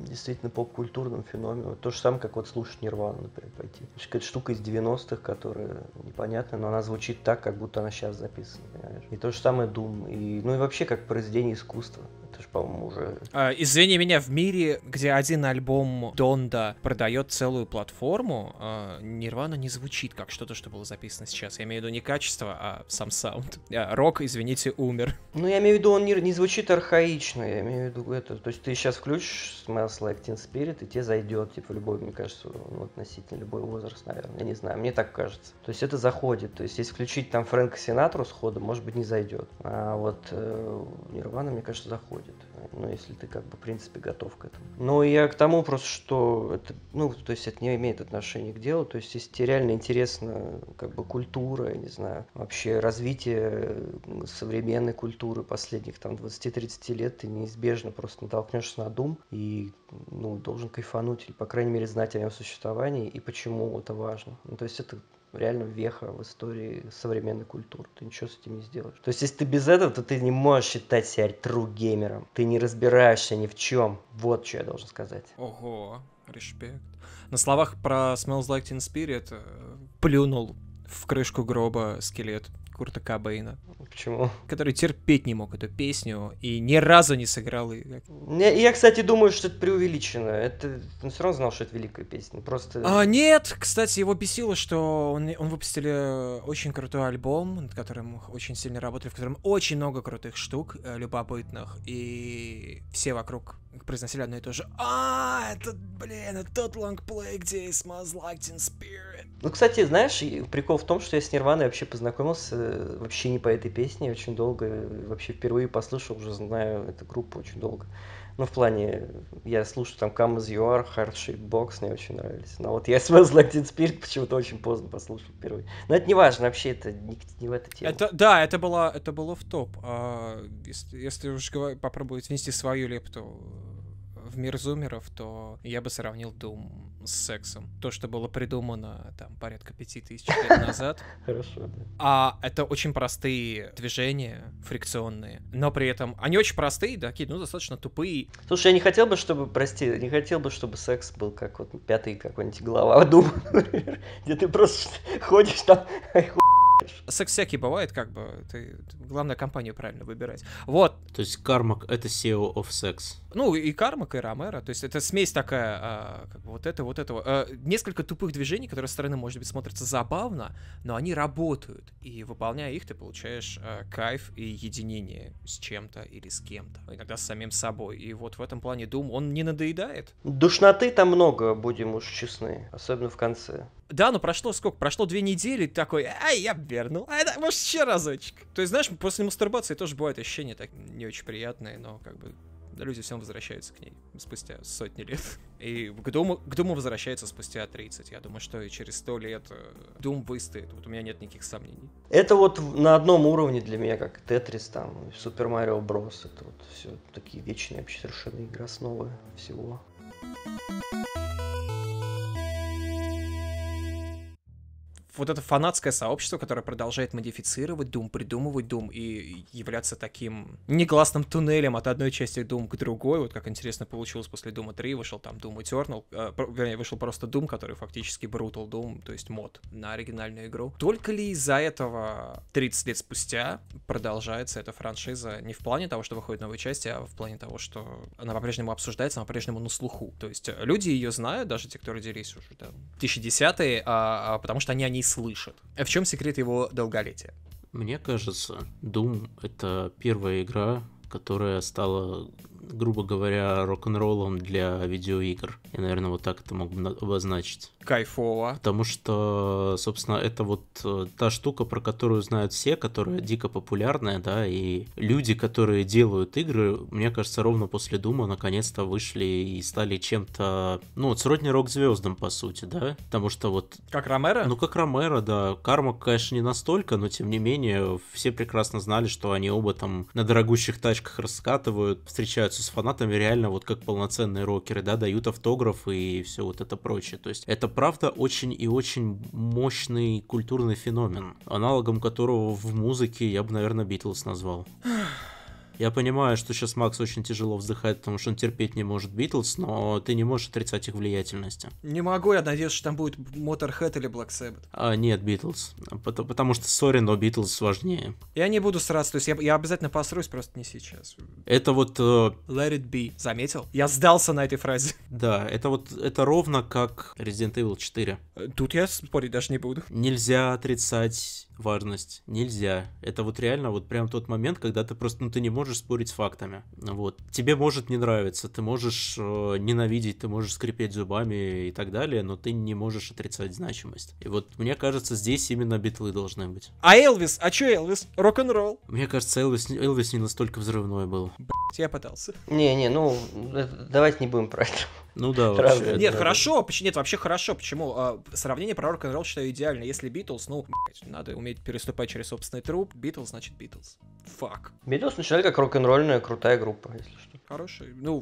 действительно поп-культурным феноменом. То же самое, как вот слушать Нирвану, например, пойти. Какая-то штука из 90-х, которая непонятна, но она звучит так, как будто она сейчас записана, понимаешь? И то же самое Дум, И, ну и вообще как произведение искусства ты же, по-моему, уже... Э, извини меня, в мире, где один альбом Донда продает целую платформу, э, Нирвана не звучит как что-то, что было записано сейчас. Я имею в виду не качество, а сам саунд. Э, рок, извините, умер. Ну, я имею в виду, он не, не звучит архаично, я имею в виду это. То есть ты сейчас включишь Smells Like Teen Spirit, и тебе зайдет, типа, любой, мне кажется, ну, относительно любой возраст, наверное. Я не знаю, мне так кажется. То есть это заходит. То есть если включить там Фрэнка Синатру сходу, может быть, не зайдет. А вот э, Нирвана, мне кажется, заходит будет. Ну, если ты, как бы, в принципе, готов к этому. Ну, я к тому просто, что это, ну, то есть это не имеет отношения к делу. То есть, если тебе реально интересна, как бы, культура, я не знаю, вообще развитие современной культуры последних, там, 20-30 лет, ты неизбежно просто натолкнешься на дум и, ну, должен кайфануть, или, по крайней мере, знать о его существовании и почему это важно. Ну, то есть, это реально веха в истории современной культуры. Ты ничего с этим не сделаешь. То есть, если ты без этого, то ты не можешь считать себя true геймером. Ты не разбираешься ни в чем. Вот что я должен сказать. Ого, респект. На словах про Smells Like Teen Spirit э, плюнул в крышку гроба скелет Курта Кабейна. Почему? Который терпеть не мог эту песню и ни разу не сыграл ее. Я, кстати, думаю, что это преувеличено. Это... Он все равно знал, что это великая песня. Просто... А, нет! Кстати, его бесило, что он, он выпустили очень крутой альбом, над которым очень сильно работали, в котором очень много крутых штук э, любопытных. И все вокруг произносили одно и то же. А, это, блин, это тот лонгплей, где smells like teen spirit. Ну, кстати, знаешь, прикол в том, что я с Нирваной вообще познакомился Э, вообще не по этой песне, очень долго, э, вообще впервые послушал, уже знаю эту группу очень долго. Ну, в плане, э, я слушаю там Come As You Are, Heart Box, мне очень нравились. Но ну, а вот я Smells Like Teen Spirit почему-то очень поздно послушал впервые. Но это не важно, вообще это не, не в этой теме. Это, да, это было, это было в топ. А, если, если уж попробовать внести свою лепту в мир зумеров, то я бы сравнил Doom с сексом. То, что было придумано там порядка пяти тысяч лет назад. Хорошо, да. А это очень простые движения, фрикционные, но при этом они очень простые, да, какие? ну, достаточно тупые. Слушай, я не хотел бы, чтобы, прости, не хотел бы, чтобы секс был как вот пятый какой-нибудь глава Дума, где ты просто ходишь там, секс всякий бывает, как бы. Ты, главное, компанию правильно выбирать. Вот. То есть Кармак — это SEO of Sex. Ну, и Кармак, и Ромеро. То есть это смесь такая, а, как бы вот это, вот этого. А, несколько тупых движений, которые со стороны, может быть, смотрятся забавно, но они работают. И выполняя их, ты получаешь а, кайф и единение с чем-то или с кем-то. Иногда с самим собой. И вот в этом плане Дум он не надоедает. Душноты там много, будем уж честны. Особенно в конце. Да, но ну прошло сколько? Прошло две недели, такой, а я вернул, а да, может еще разочек. То есть, знаешь, после мастурбации тоже бывает ощущение так не очень приятное, но как бы люди всем возвращаются к ней спустя сотни лет. И к Думу, к Думу возвращается спустя 30. Я думаю, что и через 100 лет э, Дум выстоит. Вот у меня нет никаких сомнений. Это вот на одном уровне для меня, как Тетрис там, Супер Марио Брос. Это вот все такие вечные вообще совершенно игра основы всего. Thank you вот это фанатское сообщество, которое продолжает модифицировать Doom, придумывать Doom и являться таким негласным туннелем от одной части Doom к другой, вот как интересно получилось после Doom 3, вышел там Doom Eternal, э, вернее, вышел просто Doom, который фактически Brutal Doom, то есть мод на оригинальную игру. Только ли из-за этого 30 лет спустя продолжается эта франшиза не в плане того, что выходит новые части, а в плане того, что она по-прежнему обсуждается, она по-прежнему на слуху. То есть люди ее знают, даже те, кто родились уже там 2010 е а, а, потому что они о ней слышит. А в чем секрет его долголетия? Мне кажется, Doom — это первая игра, которая стала, грубо говоря, рок-н-роллом для видеоигр. Я, наверное, вот так это мог бы обозначить кайфово. Потому что, собственно, это вот э, та штука, про которую знают все, которая дико популярная, да, и люди, которые делают игры, мне кажется, ровно после Дума наконец-то вышли и стали чем-то, ну, вот сродни рок-звездам, по сути, да, потому что вот... Как Ромеро? Ну, как Ромеро, да. Карма, конечно, не настолько, но, тем не менее, все прекрасно знали, что они оба там на дорогущих тачках раскатывают, встречаются с фанатами реально вот как полноценные рокеры, да, дают автографы и все вот это прочее. То есть это правда очень и очень мощный культурный феномен, аналогом которого в музыке я бы, наверное, Битлз назвал. Я понимаю, что сейчас Макс очень тяжело вздыхает, потому что он терпеть не может Битлз, но ты не можешь отрицать их влиятельности. Не могу, я надеюсь, что там будет Моторхед или Black Sabbath. А, нет, Битлз. Потому, потому что, сори, но Битлз важнее. Я не буду сраться, то есть я, я обязательно посрусь, просто не сейчас. Это вот... Э... Let it be. Заметил? Я сдался на этой фразе. Да, это вот, это ровно как Resident Evil 4. Э, тут я спорить даже не буду. Нельзя отрицать важность, нельзя. Это вот реально вот прям тот момент, когда ты просто, ну, ты не можешь спорить с фактами. Вот. Тебе может не нравиться, ты можешь э, ненавидеть, ты можешь скрипеть зубами и так далее, но ты не можешь отрицать значимость. И вот мне кажется, здесь именно битлы должны быть. А Элвис? А чё Элвис? Рок-н-ролл? Мне кажется, Элвис, Элвис не настолько взрывной был. Б я пытался. Не-не, ну, э, давайте не будем про это. Ну да, вообще. нет, да, хорошо, да. нет, вообще хорошо, почему? А, сравнение про рок н ролл считаю идеально. Если Битлз, ну, блядь, надо уметь переступать через собственный труп, Битлз значит Битлз. Фак. Битлз начинали как рок-н-ролльная крутая группа, если что. Хороший, ну,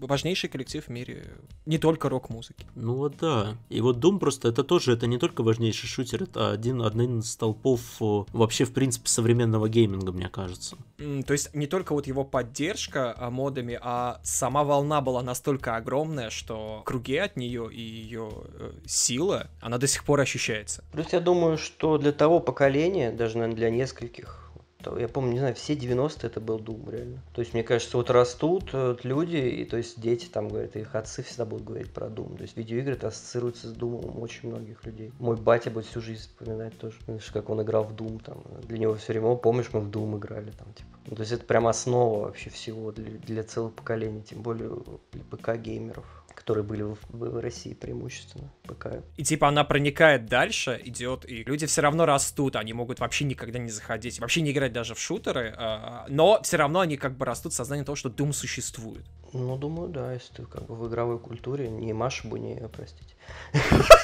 важнейший коллектив в мире, не только рок-музыки. Ну вот да. И вот Doom просто это тоже, это не только важнейший шутер, это один, один из столпов вообще, в принципе, современного гейминга, мне кажется. Mm, то есть не только вот его поддержка а, модами, а сама волна была настолько огромная, что круги от нее и ее э, сила, она до сих пор ощущается. Плюс я думаю, что для того поколения, даже, наверное, для нескольких, я помню, не знаю, все 90-е это был Doom, реально. То есть, мне кажется, вот растут вот э, люди, и то есть дети там говорят, их отцы всегда будут говорить про Doom. То есть видеоигры это ассоциируются с Doom очень многих людей. Мой батя будет всю жизнь вспоминать тоже, знаешь, как он играл в Doom, там, для него все время, помнишь, мы в Doom играли, там, типа. Ну, то есть это прям основа вообще всего для, для целого поколения, тем более для ПК-геймеров которые были в, в России преимущественно, пока И типа она проникает дальше, идет, и люди все равно растут, они могут вообще никогда не заходить, вообще не играть даже в шутеры, э, но все равно они как бы растут в сознании того, что Doom существует. Ну, думаю, да, если ты как бы в игровой культуре, не Маша не простите.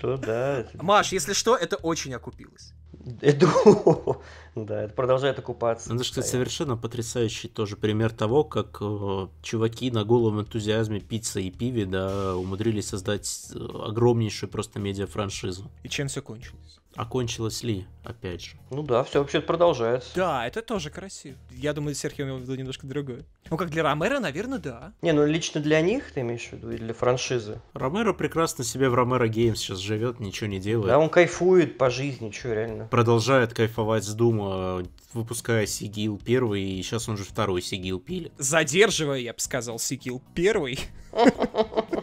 То да. Маш, если что, это очень окупилось. Эду. да, это продолжает оккупация. Ну, это, кстати, совершенно потрясающий тоже пример того, как э, чуваки на голом энтузиазме пицца и пиве, да, умудрились создать э, огромнейшую просто медиа-франшизу. И чем все кончилось? Окончилась ли, опять же. Ну да, все вообще продолжается. Да, это тоже красиво. Я думаю, Серхио имел в виду немножко другое. Ну, как для Ромера, наверное, да. Не, ну лично для них ты имеешь в виду, или для франшизы? Ромеро прекрасно себе в Ромеро Геймс сейчас живет, ничего не делает. Да, он кайфует по жизни, что реально. Продолжает кайфовать с Дума, выпуская Сигил первый, и сейчас он же второй Сигил пилит. Задерживая, я бы сказал, Сигил первый.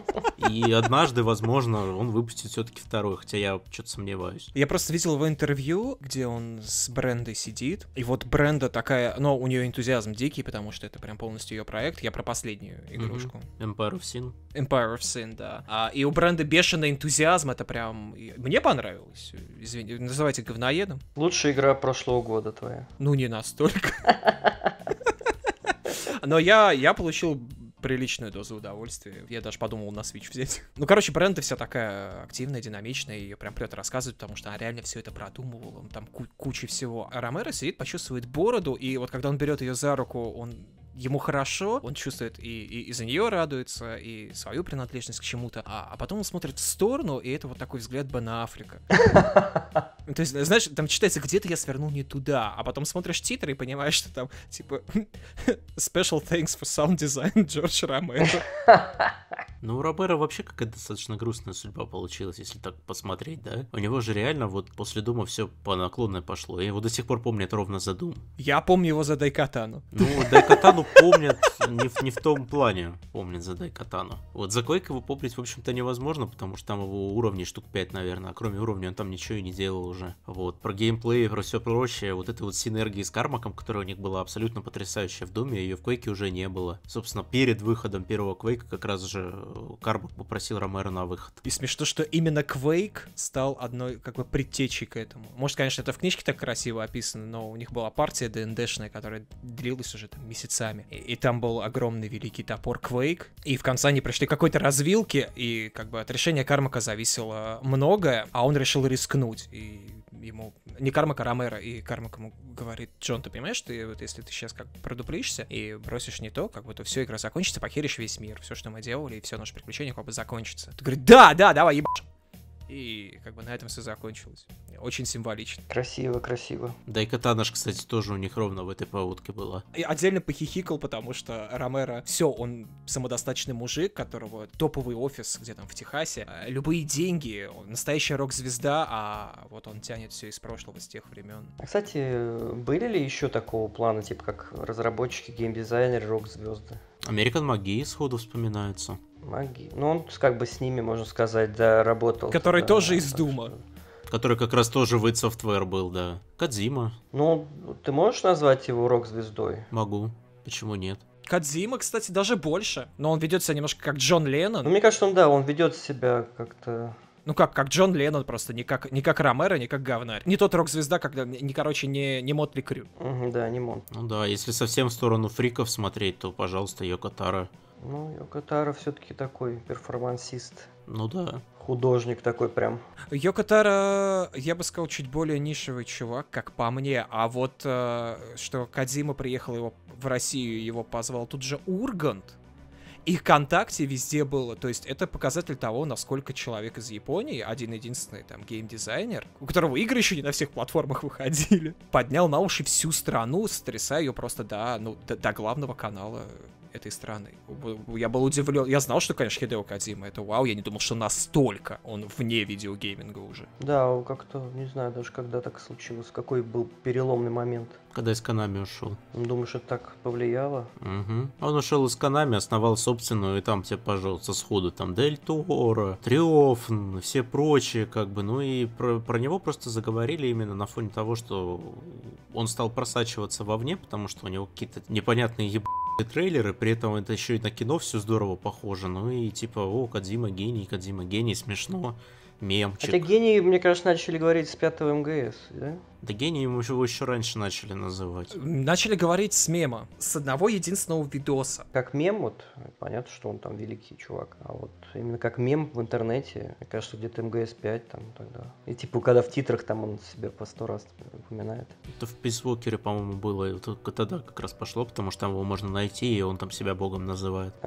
И однажды, возможно, он выпустит все-таки второй, хотя я что-то сомневаюсь. Я просто видел его интервью, где он с Брендой сидит. И вот Бренда такая, но у нее энтузиазм дикий, потому что это прям полностью ее проект. Я про последнюю игрушку. Empire of Sin. Empire of Sin, да. А, и у Бренда бешеный энтузиазм, это прям... Мне понравилось. Извини, называйте говноедом. Лучшая игра прошлого года твоя. Ну, не настолько. Но я, я получил приличную дозу удовольствия. Я даже подумал на Switch взять. Ну, короче, бренды вся такая активная, динамичная, и прям прет рассказывать, потому что она реально все это продумывала, там ку- куча всего. А Ромеро сидит, почувствует бороду, и вот когда он берет ее за руку, он ему хорошо, он чувствует и, и, и за нее радуется, и свою принадлежность к чему-то, а, а потом он смотрит в сторону, и это вот такой взгляд Бена Африка. То есть, знаешь, там читается, где-то я свернул не туда, а потом смотришь титры и понимаешь, что там, типа, special thanks for sound design George Ромеро. Ну, у Робера вообще какая-то достаточно грустная судьба получилась, если так посмотреть, да? У него же реально вот после Дума все по наклонной пошло. И его до сих пор помнят ровно за Дум. Я помню его за Дайкатану. Ну, Дайкатану помнят не в, не в том плане, помнят за Дайкатану. Вот за Койк его помнить, в общем-то, невозможно, потому что там его уровни штук 5, наверное, а кроме уровня он там ничего и не делал уже. Вот, про геймплей, про все прочее, вот этой вот синергии с Кармаком, которая у них была абсолютно потрясающая в Думе, ее в Койке уже не было. Собственно, перед выходом первого Квейка как раз же Карбок попросил Ромера на выход. И смешно, что именно Квейк стал одной как бы предтечей к этому. Может, конечно, это в книжке так красиво описано, но у них была партия ДНДшная, которая длилась уже там месяцами. И, и там был огромный великий топор Квейк. и в конце они пришли к какой-то развилке, и как бы от решения Кармака зависело многое, а он решил рискнуть, и ему, не Кармака Ромеро, и Кармак ему говорит, Джон, ты понимаешь, ты вот если ты сейчас как бы продуплишься и бросишь не то, как бы то все игра закончится, похеришь весь мир, все, что мы делали, и все наше приключение как бы закончится. Ты говоришь, да, да, давай, ебашь. И как бы на этом все закончилось. Очень символично. Красиво, красиво. Да и Катанаш, кстати, тоже у них ровно в этой поводке была. И отдельно похихикал, потому что Ромеро, все, он самодостаточный мужик, которого топовый офис где там в Техасе, а, любые деньги, он настоящая рок-звезда, а вот он тянет все из прошлого, с тех времен. А, кстати, были ли еще такого плана, типа как разработчики, геймдизайнеры, рок-звезды? American Маги сходу вспоминается. Маги... Ну, он как бы с ними, можно сказать, да, работал. Который тогда, тоже да, из Дума. Который как раз тоже в id Software был, да. Кадзима. Ну, ты можешь назвать его рок-звездой? Могу. Почему нет? Кадзима, кстати, даже больше. Но он ведет себя немножко как Джон Леннон. Ну, мне кажется, он, да, он ведет себя как-то... Ну как, как Джон Леннон просто, не как, не как Ромеро, не как говнарь. Не тот рок-звезда, когда, не, короче, не, не Мотли Крю. Mm да, не Мот. Ну да, если совсем в сторону фриков смотреть, то, пожалуйста, Йокотара. Тара ну, Йокотара все-таки такой перформансист. Ну да. Художник такой прям. Йокотара, я бы сказал, чуть более нишевый чувак, как по мне. А вот э, что Кадзима приехал его в Россию, его позвал тут же Ургант. И ВКонтакте везде было. То есть это показатель того, насколько человек из Японии, один-единственный там геймдизайнер, у которого игры еще не на всех платформах выходили, поднял на уши всю страну, сотрясая ее просто до, ну, до, до главного канала этой страны. Я был удивлен. Я знал, что, конечно, Хидео Кадима это вау. Я не думал, что настолько он вне видеогейминга уже. Да, как-то, не знаю даже, когда так случилось, какой был переломный момент когда из Канами ушел. Ну, думаешь, это так повлияло? Угу. Он ушел из Канами, основал собственную, и там тебе, пожалуйста, сходу, там Дель Торо, Триофн, все прочие, как бы, ну и про, про него просто заговорили именно на фоне того, что он стал просачиваться вовне, потому что у него какие-то непонятные еб трейлеры, при этом это еще и на кино все здорово похоже, ну и типа, о, Кадзима гений, Кадзима гений, смешно, мемчик. Хотя гении, мне кажется, начали говорить с пятого МГС, да? Да гением его еще раньше начали называть. Начали говорить с мема. С одного единственного видоса. Как мем, вот, понятно, что он там великий чувак. А вот именно как мем в интернете, мне кажется, где-то МГС-5 там тогда. И типа, когда в титрах там он себя по сто раз упоминает. Это в Пейсвокере, по-моему, было. И вот тогда как раз пошло, потому что там его можно найти, и он там себя богом называет.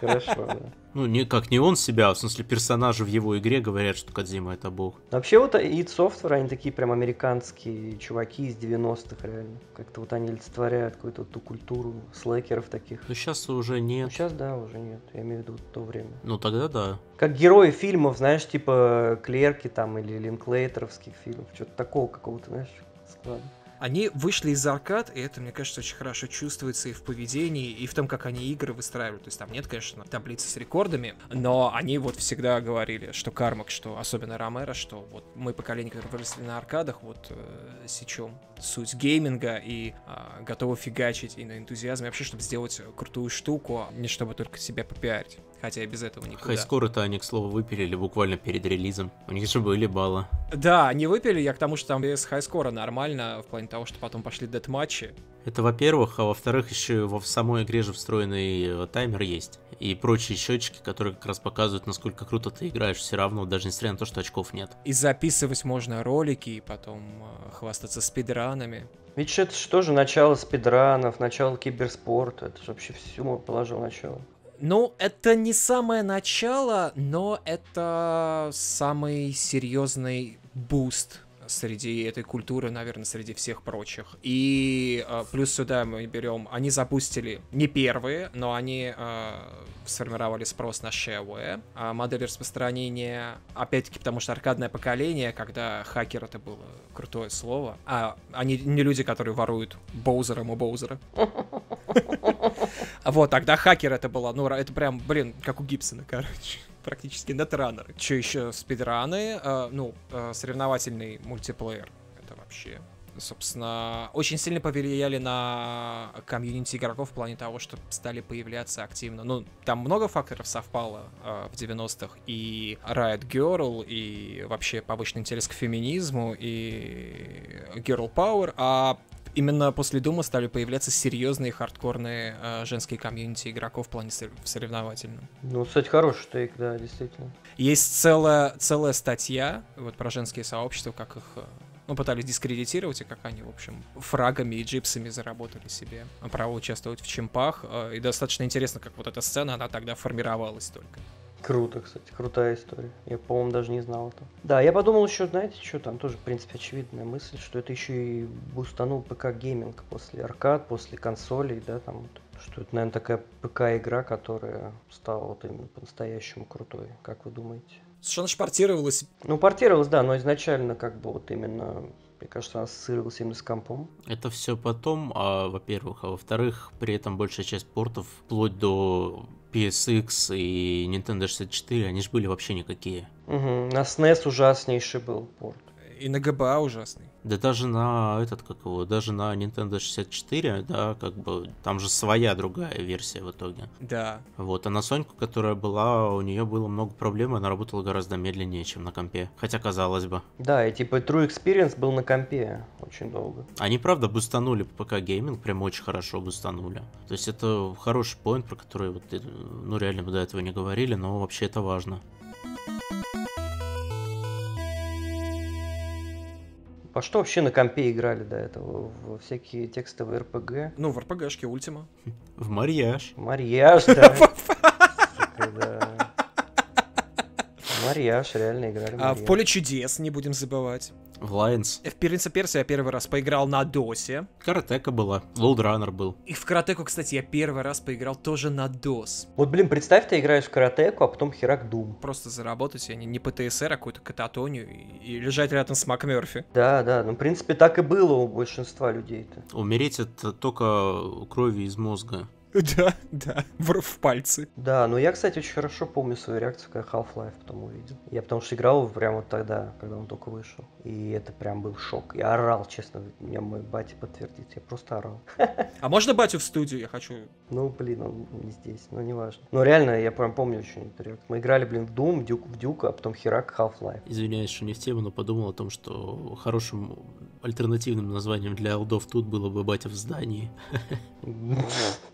Хорошо, да. Ну, не, как не он себя, а в смысле персонажи в его игре говорят, что Кадзима это бог. Вообще вот id Software, они такие такие прям американские чуваки из 90-х реально. Как-то вот они олицетворяют какую-то ту культуру слэкеров таких. Ну сейчас уже нет. Ну сейчас да, уже нет. Я имею в виду то время. Ну тогда да. Как герои фильмов, знаешь, типа Клерки там или Линклейтеровских фильмов. Что-то такого какого-то, знаешь, склада они вышли из аркад, и это, мне кажется, очень хорошо чувствуется и в поведении, и в том, как они игры выстраивают. То есть там нет, конечно, таблицы с рекордами, но они вот всегда говорили, что Кармак, что особенно Ромеро, что вот мы поколение, которое выросли на аркадах, вот э, сечем суть гейминга и э, готовы фигачить и на энтузиазме вообще, чтобы сделать крутую штуку, а не чтобы только себя попиарить. Хотя и без этого никуда. Хайскоры-то они, к слову, выпилили буквально перед релизом. У них же были баллы. Да, они выпили, я к тому, что там без хайскора нормально, в плане того, что потом пошли дэтматчи, это во-первых, а во-вторых, еще в самой игре же встроенный э, таймер есть. И прочие счетчики, которые как раз показывают, насколько круто ты играешь все равно, даже несмотря на то, что очков нет. И записывать можно ролики, и потом э, хвастаться спидранами. Ведь же это же тоже начало спидранов, начало киберспорта, это же вообще всему положил начало. Ну, это не самое начало, но это самый серьезный буст среди этой культуры, наверное, среди всех прочих. И э, плюс сюда мы берем, они запустили не первые, но они э, сформировали спрос на шевое, а модель распространения, опять-таки, потому что аркадное поколение, когда хакер это было крутое слово, а они не люди, которые воруют Боузером у Боузера. Вот, тогда хакер это было, ну, это прям, блин, как у Гибсона, короче практически нетранеры. Че еще спидраны, э, ну, э, соревновательный мультиплеер. Это вообще собственно, очень сильно повлияли на комьюнити игроков в плане того, что стали появляться активно. Ну, там много факторов совпало э, в 90-х. И Riot Girl, и вообще повышенный интерес к феминизму, и Girl Power. А именно после Дума стали появляться серьезные хардкорные э, женские комьюнити игроков в плане в соревновательном. Ну, кстати, хороший тейк, да, действительно. Есть целая, целая статья вот про женские сообщества, как их э, ну, пытались дискредитировать, и как они, в общем, фрагами и джипсами заработали себе право участвовать в чемпах. Э, и достаточно интересно, как вот эта сцена, она тогда формировалась только. Круто, кстати, крутая история. Я, по-моему, даже не знал это. Да, я подумал еще, знаете, что там тоже, в принципе, очевидная мысль, что это еще и бустанул ПК гейминг после аркад, после консолей, да, там, что это, наверное, такая ПК-игра, которая стала вот именно по-настоящему крутой, как вы думаете? Совершенно же Ну, портировалась, да, но изначально как бы вот именно мне кажется, она ассоциировалась именно с компом. Это все потом, а, во-первых. А во-вторых, при этом большая часть портов, вплоть до PSX и Nintendo 64, они же были вообще никакие. Угу. На SNES ужаснейший был порт. И на ГБА ужасный. Да даже на этот, как его, даже на Nintendo 64, да, как бы там же своя другая версия в итоге. Да. Вот, а на Соньку, которая была, у нее было много проблем, и она работала гораздо медленнее, чем на компе. Хотя, казалось бы. Да, и типа True Experience был на компе очень долго. Они, правда, бустанули ПК гейминг, прям очень хорошо бустанули. То есть это хороший поинт, про который, вот, э, ну, реально мы до этого не говорили, но вообще это важно. А что вообще на компе играли до этого? В всякие текстовые РПГ? Ну, в РПГшке Ультима. В Марьяж. Марьяж, да. Марьяж, реально играли. А в поле чудес не будем забывать. В Лайнс. Э, в Принца Перси я первый раз поиграл на Досе. Каратека была, Лоуд Раннер был. И в Каратеку, кстати, я первый раз поиграл тоже на Дос. Вот, блин, представь, ты играешь в Каратеку, а потом херак Дум. Просто заработать, я не, не ПТСР, а какую-то кататонию и, и лежать рядом с МакМерфи. Да, да, ну, в принципе, так и было у большинства людей-то. Умереть это только крови из мозга. Да, да, в, в пальцы. Да, но ну я, кстати, очень хорошо помню свою реакцию, когда Half-Life потом увидел. Я потому что играл прямо вот тогда, когда он только вышел. И это прям был шок. Я орал, честно, меня мой батя подтвердит. Я просто орал. А можно батю в студию? Я хочу... Ну, блин, он не здесь, но ну, не важно. Но реально, я прям помню очень эту реакцию. Мы играли, блин, в Doom, Дюк, в Дюка, а потом Херак, Half-Life. Извиняюсь, что не в тему, но подумал о том, что хорошим альтернативным названием для алдов тут было бы батя в здании.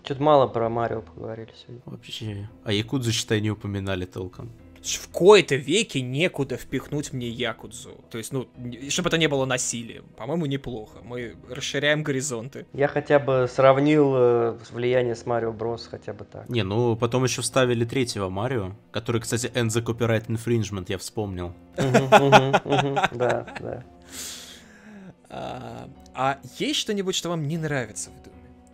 Что-то мало про Марио поговорили сегодня. Вообще. А Якудзу, считай, не упоминали толком в кои-то веке некуда впихнуть мне якудзу. То есть, ну, чтобы это не было насилием. По-моему, неплохо. Мы расширяем горизонты. Я хотя бы сравнил э, влияние с Марио Брос хотя бы так. Не, ну, потом еще вставили третьего Марио, который, кстати, End the Copyright Infringement, я вспомнил. Да, да. А, а есть что-нибудь, что вам не нравится в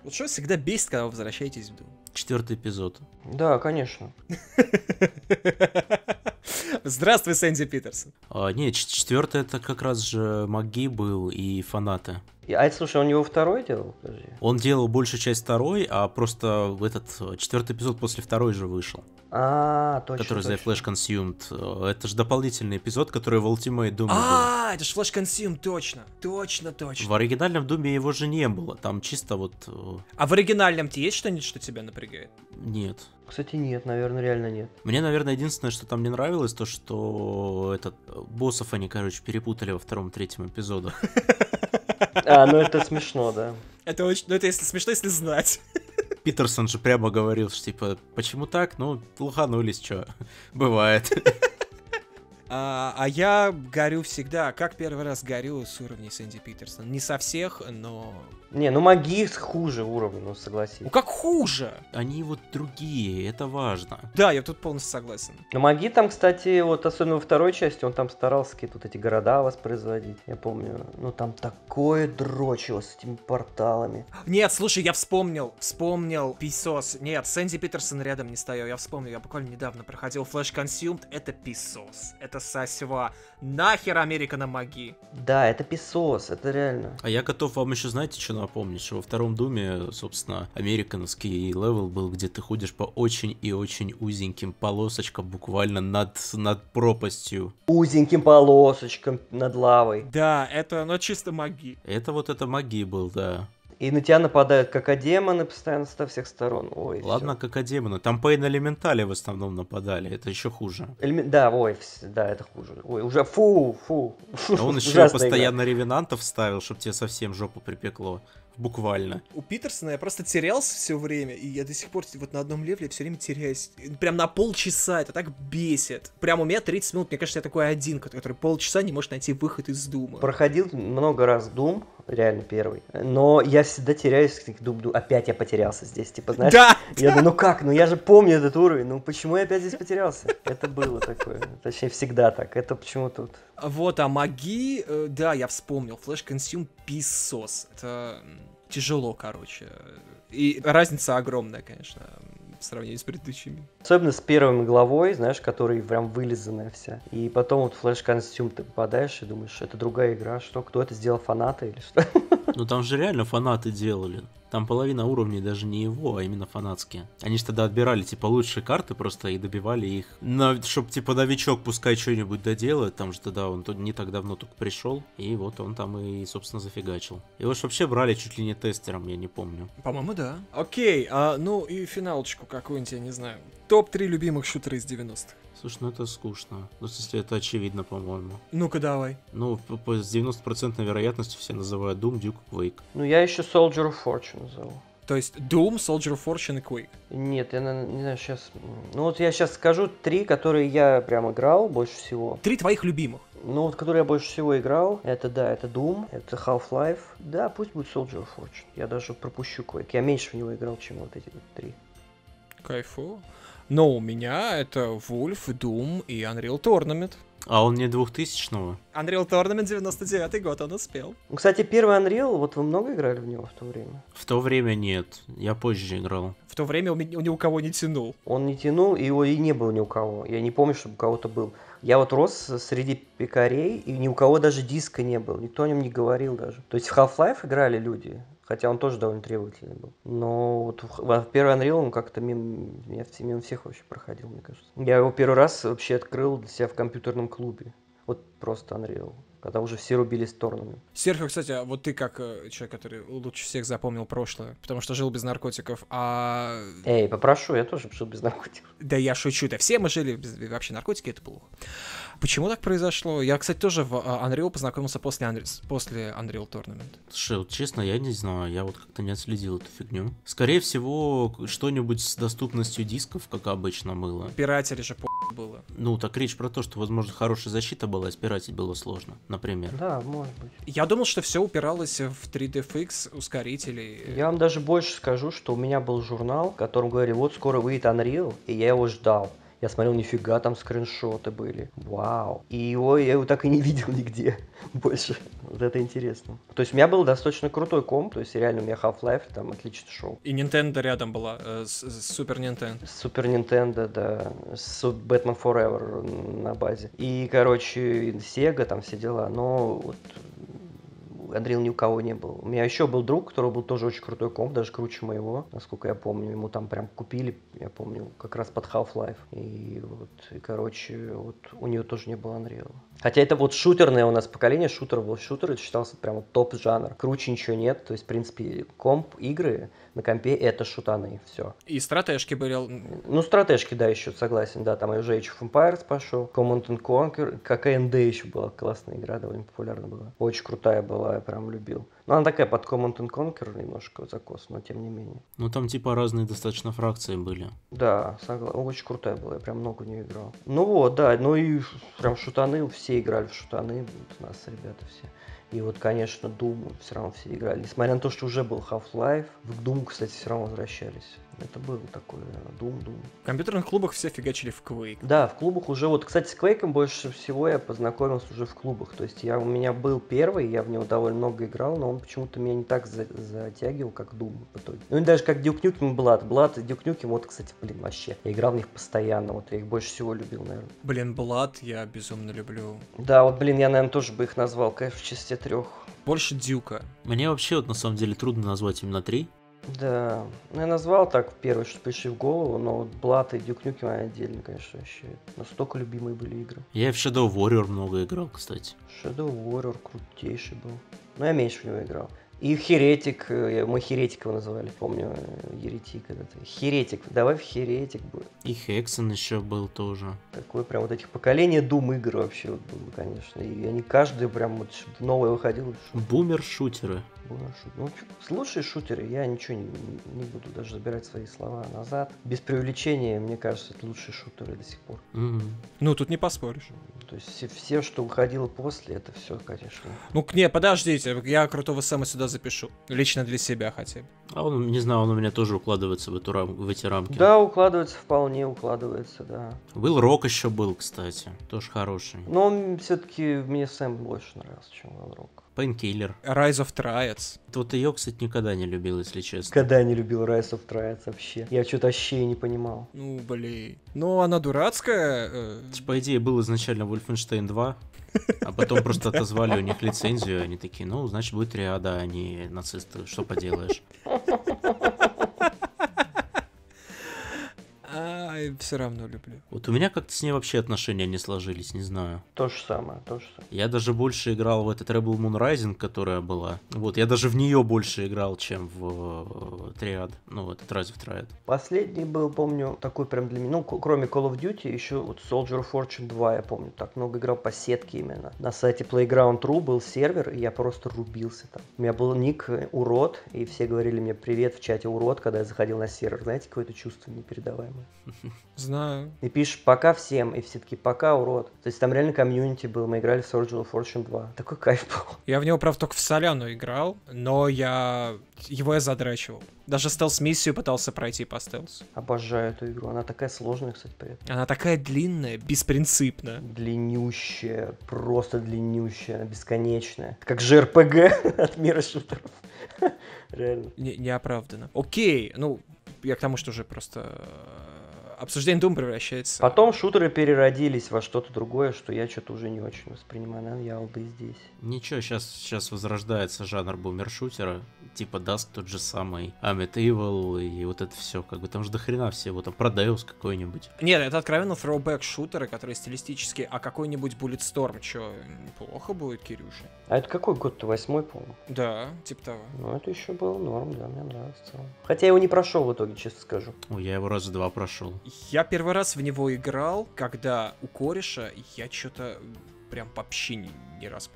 вот что всегда бесит, когда вы возвращаетесь в Doom? Четвертый эпизод. Да, конечно. Здравствуй, Сэнди Питерсон. А, нет, четвертый это как раз же Маги был и фанаты. А это, слушай, он его второй делал? Подожди. Он делал большую часть второй, а просто в этот э, четвертый эпизод после второй же вышел. А, точно. Который точно. The Flash Consumed. Э, это же дополнительный эпизод, который в Ultimate Doom. А, это же Flash Consumed, точно. Точно, точно. В оригинальном Думе его же не было. Там чисто вот. Э, а в оригинальном тебе есть что-нибудь, что тебя напрягает? Нет. Кстати, нет, наверное, реально нет. Мне, наверное, единственное, что там не нравилось, то, что этот боссов они, короче, перепутали во втором-третьем эпизодах. А, ну это смешно, да. Это очень, ну это если смешно, если знать. Питерсон же прямо говорил, что типа, почему так? Ну, лоханулись, что бывает. А, а я горю всегда, как первый раз горю с уровней Сэнди Питерсон. Не со всех, но... Не, ну Магис хуже уровня, ну согласись. Ну как хуже? Они вот другие, это важно. Да, я тут полностью согласен. Но ну Маги там, кстати, вот особенно во второй части, он там старался какие-то вот эти города воспроизводить, я помню. Ну там такое дрочило с этими порталами. Нет, слушай, я вспомнил, вспомнил Писос. Нет, Сэнди Питерсон рядом не стоял, я вспомнил, я буквально недавно проходил Flash Consumed, это Писос. Это сосьва. Нахер Америка на маги. Да, это песос, это реально. А я готов вам еще, знаете, что напомнить, что во втором Думе, собственно, американский левел был, где ты ходишь по очень и очень узеньким полосочкам, буквально над, над пропастью. Узеньким полосочкам над лавой. Да, это, но чисто маги. Это вот это маги был, да. И на тебя нападают какодемоны постоянно со всех сторон. Ой, Ладно, все. какодемоны. Там Пейн Элементали в основном нападали. Это еще хуже. Элемен... Да, ой, да, это хуже. Ой, уже фу, фу. А он еще постоянно игра. ревенантов ставил, чтобы тебе совсем жопу припекло. Буквально. У Питерсона я просто терялся все время, и я до сих пор вот на одном левле все время теряюсь. Прям на полчаса это так бесит. Прям у меня 30 минут, мне кажется, я такой один, который полчаса не может найти выход из Дума. Проходил много раз Дум, реально первый. Но я всегда теряюсь, думаю, опять я потерялся здесь, типа, знаешь? Да! Я думаю, ну как, ну я же помню этот уровень, ну почему я опять здесь потерялся? Это было такое, точнее, всегда так, это почему тут? Вот, а маги, э, да, я вспомнил, Flash Consume писсос. это тяжело, короче, и разница огромная, конечно, по сравнению с предыдущими. Особенно с первой главой, знаешь, которая прям вылизанная вся. И потом вот флеш-консюм ты попадаешь и думаешь, это другая игра, что, кто это сделал, фанаты или что? Ну там же реально фанаты делали. Там половина уровней даже не его, а именно фанатские. Они же тогда отбирали, типа, лучшие карты просто и добивали их. Но, чтобы, типа, новичок пускай что-нибудь доделает, там же тогда он не так давно только пришел, и вот он там и, собственно, зафигачил. Его же вообще брали чуть ли не тестером, я не помню. По-моему, да. Окей, а, ну и финалочку какую-нибудь, я не знаю. Топ-3 любимых шутера из 90-х. Слушай, ну это скучно. Ну, в смысле, это очевидно, по-моему. Ну-ка, давай. Ну, с 90% вероятностью все называют Doom, Duke, Quake. Ну, я еще Soldier of Fortune назову. То есть Doom, Soldier of Fortune и Quake? Нет, я не знаю, сейчас... Ну вот я сейчас скажу три, которые я прям играл больше всего. Три твоих любимых? Ну вот, которые я больше всего играл, это, да, это Doom, это Half-Life. Да, пусть будет Soldier of Fortune. Я даже пропущу Quake. Я меньше в него играл, чем вот эти три. Кайфу. Но у меня это Wolf, Doom и Unreal Tournament. А он не 2000-го? Unreal Tournament 99 год, он успел. Кстати, первый Unreal, вот вы много играли в него в то время? В то время нет, я позже играл. В то время он ни у кого не тянул. Он не тянул, и его и не было ни у кого. Я не помню, чтобы у кого-то был. Я вот рос среди пекарей, и ни у кого даже диска не было, никто о нем не говорил даже. То есть в Half-Life играли люди, Хотя он тоже довольно требовательный был. Но вот в, в первый Unreal он как-то мимо, я, мимо всех вообще проходил, мне кажется. Я его первый раз вообще открыл для себя в компьютерном клубе. Вот просто Unreal когда уже все рубились сторонами. Серхио, кстати, а вот ты как э, человек, который лучше всех запомнил прошлое, потому что жил без наркотиков, а... Эй, попрошу, я тоже жил без наркотиков. Да я шучу, да все мы жили без... Вообще наркотики — это плохо. Почему так произошло? Я, кстати, тоже в а, Unreal познакомился после, Unreal, после Unreal Tournament. Слушай, вот честно, я не знаю, я вот как-то не отследил эту фигню. Скорее всего, что-нибудь с доступностью дисков, как обычно, было. Пиратели же по было. Ну, так речь про то, что, возможно, хорошая защита была, а спиратить было сложно например. Да, может быть. Я думал, что все упиралось в 3DFX ускорителей. Я вам даже больше скажу, что у меня был журнал, в котором говорили, вот скоро выйдет Unreal, и я его ждал. Я смотрел, нифига, там скриншоты были. Вау. И его я его так и не видел нигде больше. Вот это интересно. То есть у меня был достаточно крутой комп, то есть реально у меня Half-Life, там отлично шел. И Nintendo рядом была, э, с, Super Nintendo. Супер Nintendo, да, с Batman Forever на базе. И, короче, Sega, там все дела, но вот Unreal ни у кого не был. У меня еще был друг, который был тоже очень крутой комп, даже круче моего, насколько я помню. Ему там прям купили, я помню, как раз под Half-Life. И вот, и, короче, вот у нее тоже не было Unreal. Хотя это вот шутерное у нас поколение, шутер был шутер, это считался прямо топ-жанр. Круче ничего нет, то есть, в принципе, комп, игры на компе — это шутаны, все. И стратежки были... Ну, стратежки, да, еще согласен, да, там и уже Age of Empires пошел, Command and Conquer, ККНД еще была классная игра, довольно популярна была. Очень крутая была, я прям любил. Но ну, она такая под Command and Conquer немножко закос, но тем не менее. Ну там типа разные достаточно фракции были. Да, согласен. Очень крутая была, я прям много не играл. Ну вот, да, ну и прям шутаны, все играли в шутаны, вот у нас ребята все. И вот, конечно, Doom все равно все играли. Несмотря на то, что уже был Half-Life, в Doom, кстати, все равно возвращались. Это был такой э, дум-дум. В компьютерных клубах все фигачили в Quake. Да, в клубах уже... Вот, кстати, с Quake больше всего я познакомился уже в клубах. То есть я, у меня был первый, я в него довольно много играл, но он почему-то меня не так за, затягивал, как Doom в итоге. Ну и даже как Duke Nukem Blood. Blood и Duke Nukem, вот, кстати, блин, вообще. Я играл в них постоянно, вот я их больше всего любил, наверное. Блин, Blood я безумно люблю. Да, вот, блин, я, наверное, тоже бы их назвал, конечно, в числе трех. Больше Дюка. Мне вообще вот на самом деле трудно назвать именно три. Да, ну я назвал так первое, что пришли в голову, но вот Блат и дюкнюки мои отдельно, конечно, вообще настолько любимые были игры. Я в Shadow Warrior много играл, кстати. Shadow Warrior крутейший был, но ну, я меньше в него играл. И Херетик, э, мы Херетик его называли, помню, э, Еретик этот. Херетик, давай в Херетик был. И Хексон еще был тоже. Такой прям вот этих поколений дум игр вообще вот было, конечно. И они каждый прям вот новое выходил. Бумер-шутеры. Бурно лучшие шутеры, я ничего не, не буду даже забирать свои слова назад. Без привлечения, мне кажется, это лучшие шутеры до сих пор. Mm-hmm. Ну, тут не поспоришь. То есть все, все, что выходило после, это все, конечно. Ну, не, подождите, я крутого Сэма сюда запишу. Лично для себя хотя бы. А он, не знаю, он у меня тоже укладывается в, эту рам... в эти рамки. Да, укладывается, вполне укладывается, да. Был Рок еще был, кстати, тоже хороший. Но он все-таки мне Сэм больше нравился, чем Ван Рок. Painkiller. Rise of Triads. Вот ее, кстати, никогда не любил, если честно. Когда не любил Rise of Triads вообще. Я что-то вообще не понимал. Ну, блин. Ну она дурацкая. Э. Типа, по идее, был изначально Wolfenstein 2. А потом просто отозвали у них лицензию, они такие, ну, значит, будет триада, а не нацисты, что поделаешь. А, все равно люблю. Вот у меня как-то с ней вообще отношения не сложились, не знаю. То же самое, то же самое. Я даже больше играл в этот Rebel Moon Rising, которая была. Вот, я даже в нее больше играл, чем в Триад. Э, ну, этот Rise of Triad. Последний был, помню, такой прям для меня, ну, кроме Call of Duty, еще вот Soldier of Fortune 2, я помню, так много играл по сетке именно. На сайте Playground.ru был сервер, и я просто рубился там. У меня был ник э, урод, и все говорили мне привет в чате урод, когда я заходил на сервер. Знаете, какое-то чувство непередаваемое. Знаю. И пишешь пока всем, и все таки пока, урод. То есть там реально комьюнити был, мы играли в Surgical Fortune 2. Такой кайф был. Я в него, правда, только в соляну играл, но я... Его я задрачивал. Даже стелс-миссию пытался пройти по стелсу. Обожаю эту игру. Она такая сложная, кстати, при этом. Она такая длинная, беспринципная. Длиннющая, просто длиннющая, бесконечная. Как же РПГ от мира шутеров. Реально. Не, неоправданно. Окей, ну, я к тому, что уже просто обсуждение Doom превращается. Потом шутеры переродились во что-то другое, что я что-то уже не очень воспринимаю, наверное, я бы здесь. Ничего, сейчас, сейчас возрождается жанр бумер-шутера, типа Даст тот же самый, Amit Evil и вот это все, как бы там же дохрена всего, там Prodeus какой-нибудь. Нет, это откровенно throwback шутеры, которые стилистически, а какой-нибудь Bulletstorm, что, плохо будет, Кирюша? А это какой год-то, восьмой, по-моему? Да, типа того. Ну, это еще был норм, да, мне нравится. Хотя я его не прошел в итоге, честно скажу. Ой, я его раза два прошел. Я первый раз в него играл, когда у кореша я что-то прям вообще не, не раз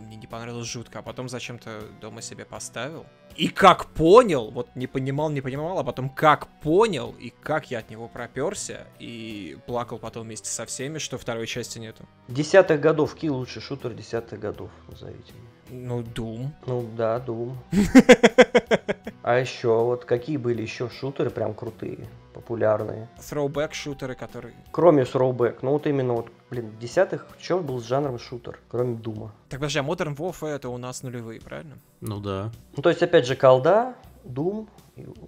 Мне не понравилось жутко, а потом зачем-то дома себе поставил. И как понял, вот не понимал, не понимал, а потом как понял, и как я от него проперся, и плакал потом вместе со всеми, что второй части нету. Десятых годов, какие лучше шутер десятых годов, назовите мне. Ну, Doom. Ну да, Doom. А еще, вот какие были еще шутеры прям крутые? популярные. Тhrowback-шутеры, которые... Кроме throwback, ну вот именно вот, блин, в десятых что был с жанром шутер, кроме Дума? Так подожди, а Modern Warfare это у нас нулевые, правильно? Ну да. Ну то есть опять же колда, дум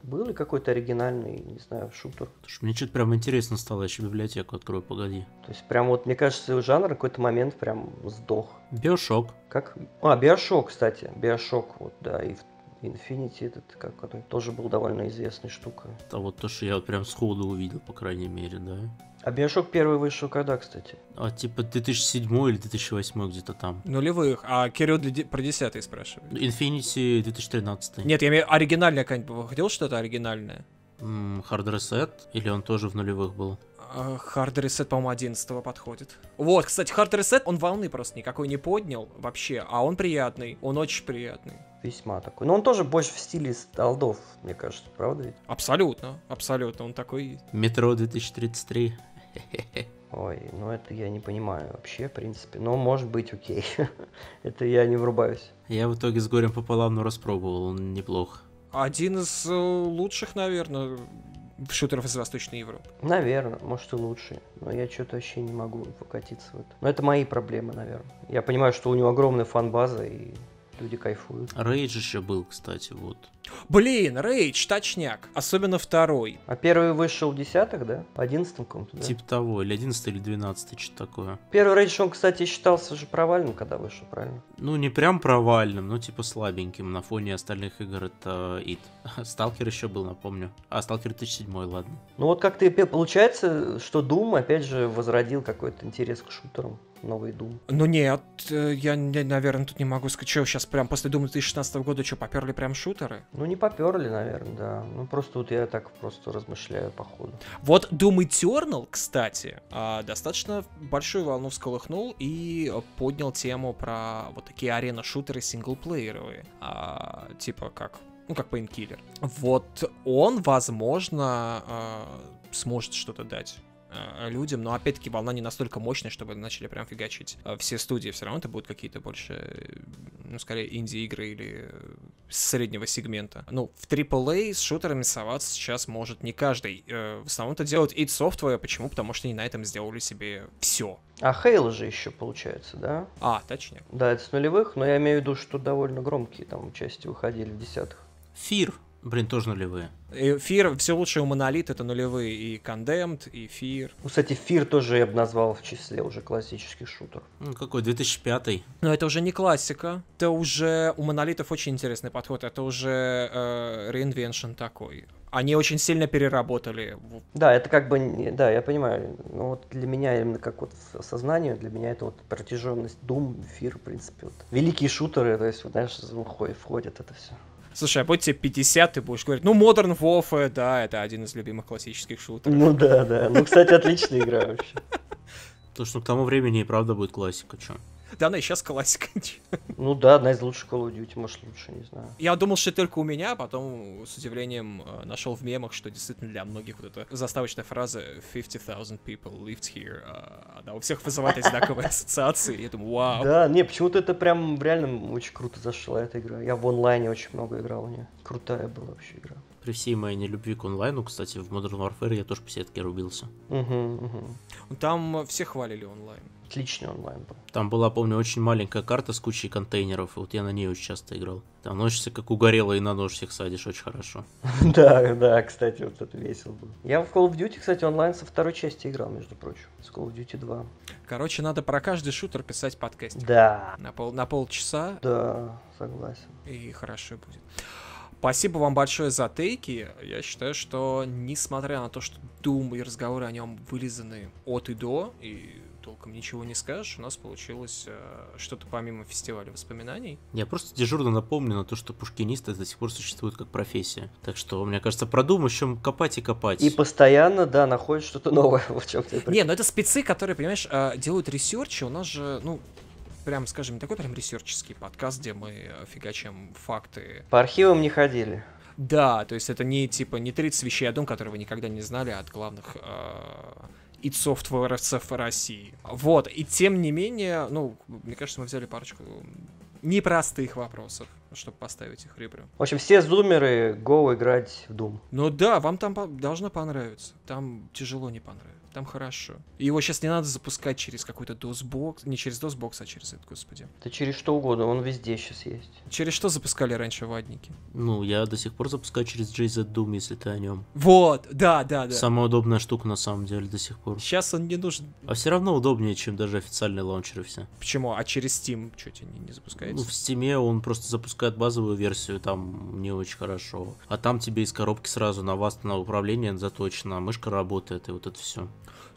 был ли какой-то оригинальный, не знаю, шутер? Слушай, мне что-то прям интересно стало, я еще библиотеку открою, погоди. То есть прям вот, мне кажется, жанр какой-то момент прям сдох. Биошок. Как? А, Биошок, кстати. Биошок, вот, да. И Infinity этот, как он тоже был довольно известной штукой. А вот то, что я вот прям сходу увидел, по крайней мере, да. А Биошок первый вышел когда, кстати? А типа 2007 или 2008 где-то там. Нулевых, а Кирилл для... про десятый спрашивает. Infinity 2013. Нет, я имею оригинальное какое-нибудь, хотел, что-то оригинальное? М-м, Hard Reset, или он тоже в нулевых был? А, Hard Reset, по-моему, 11 подходит. Вот, кстати, Hard Reset, он волны просто никакой не поднял вообще, а он приятный, он очень приятный весьма такой. Но он тоже больше в стиле сталдов, мне кажется, правда ведь? Абсолютно, абсолютно, он такой... Метро 2033. Ой, ну это я не понимаю вообще, в принципе. Но может быть, окей. это я не врубаюсь. Я в итоге с горем пополам, но распробовал, он неплох. Один из э, лучших, наверное, шутеров из Восточной Европы. Наверное, может и лучше. Но я что-то вообще не могу покатиться в это. Но это мои проблемы, наверное. Я понимаю, что у него огромная фан и люди кайфуют. Рейдж еще был, кстати, вот. Блин, Рейдж, точняк. Особенно второй. А первый вышел в десятых, да? Одиннадцатом каком-то, да? Типа того, или одиннадцатый, или двенадцатый, что-то такое. Первый Рейдж, он, кстати, считался же провальным, когда вышел, правильно? Ну, не прям провальным, но типа слабеньким. На фоне остальных игр это Ит. Сталкер еще был, напомню. А, Сталкер 2007, ладно. Ну вот как-то получается, что Doom, опять же, возродил какой-то интерес к шутерам новый Doom. Ну нет, э, я, не, наверное, тут не могу сказать, что сейчас прям после Doom 2016 года что, поперли прям шутеры? Ну не поперли, наверное, да. Ну просто вот я так просто размышляю по ходу. Вот Doom Eternal, кстати, а, достаточно большую волну всколыхнул и поднял тему про вот такие арена-шутеры синглплееровые. А, типа как ну, как Painkiller. Вот он, возможно, а, сможет что-то дать Э, людям, но опять-таки волна не настолько мощная, чтобы начали прям фигачить а, все студии, все равно это будут какие-то больше, ну, скорее, инди-игры или э, среднего сегмента. Ну, в AAA с шутерами соваться сейчас может не каждый. Э, в основном это делают id Software, почему? Потому что они на этом сделали себе все. А Хейл же еще получается, да? А, точнее. Да, это с нулевых, но я имею в виду, что довольно громкие там части выходили в десятых. Фир Блин, тоже нулевые. Эфир, все лучшее у Монолит это нулевые. И Condemned, и Фир. Ну, кстати, Фир тоже я бы назвал в числе уже классических шутер. Ну, какой, 2005 Но это уже не классика. Это уже у Монолитов очень интересный подход. Это уже э, такой. Они очень сильно переработали. Да, это как бы, да, я понимаю. Но вот для меня, именно как вот сознанию, для меня это вот протяженность Doom, Fear, в принципе. Вот. Великие шутеры, то есть, вот, знаешь, входит, входит это все. Слушай, а будет тебе 50, ты будешь говорить, ну, Modern Warfare, да, это один из любимых классических шутеров. Ну да, да. Ну, кстати, отличная игра вообще. То, что к тому времени и правда будет классика, чё. Да она и сейчас классика. Ну да, одна из лучших Call of Duty, может лучше, не знаю. Я думал, что только у меня, а потом с удивлением э, нашел в мемах, что действительно для многих вот эта заставочная фраза 50,000 people lived here, э, она у всех вызывает одинаковые ассоциации, я думаю, вау. Да, не, почему-то это прям реально очень круто зашла эта игра. Я в онлайне очень много играл у нее. Крутая была вообще игра. При всей моей нелюбви к онлайну, кстати, в Modern Warfare я тоже по сетке рубился. Угу, угу. Там все хвалили онлайн. Отличный онлайн был. Там была, помню, очень маленькая карта с кучей контейнеров, и вот я на ней очень часто играл. Там носишься как угорело и на нож всех садишь очень хорошо. Да, да, кстати, вот это весело было. Я в Call of Duty, кстати, онлайн со второй части играл, между прочим, с Call of Duty 2. Короче, надо про каждый шутер писать подкаст Да. На, пол, на полчаса. Да, согласен. И хорошо будет. Спасибо вам большое за тейки. Я считаю, что несмотря на то, что Doom и разговоры о нем вылизаны от и до, и толком ничего не скажешь. У нас получилось э, что-то помимо фестиваля воспоминаний. Я просто дежурно напомню на то, что пушкинисты до сих пор существуют как профессия. Так что, мне кажется, про Doom еще копать и копать. И постоянно, да, находишь что-то новое. в чем ты не, ну это спецы, которые, понимаешь, э, делают ресерчи. У нас же, ну, прям, скажем, такой прям ресерческий подкаст, где мы э, фигачим факты. По архивам не ходили. Да, то есть это не типа не 30 вещей о дом, которые вы никогда не знали, а от главных э, и софтверовцев России. Вот, и тем не менее, ну, мне кажется, мы взяли парочку непростых вопросов, чтобы поставить их ребра В общем, все зумеры го играть в Doom. Ну да, вам там должно понравиться. Там тяжело не понравится. Там хорошо. Его сейчас не надо запускать через какой-то DOSBox. Не через DOSBox, а через это, господи. Да через что угодно, он везде сейчас есть. Через что запускали раньше ватники? Ну, я до сих пор запускаю через JZ Doom, если ты о нем. Вот, да, да, да. Самая удобная штука на самом деле до сих пор. Сейчас он не нужен. А все равно удобнее, чем даже официальные лаунчеры все. Почему? А через Steam что тебе не, не запускается? Ну, в Steam он просто запускает базовую версию, там не очень хорошо. А там тебе из коробки сразу на вас на управление заточено, мышка работает и вот это все.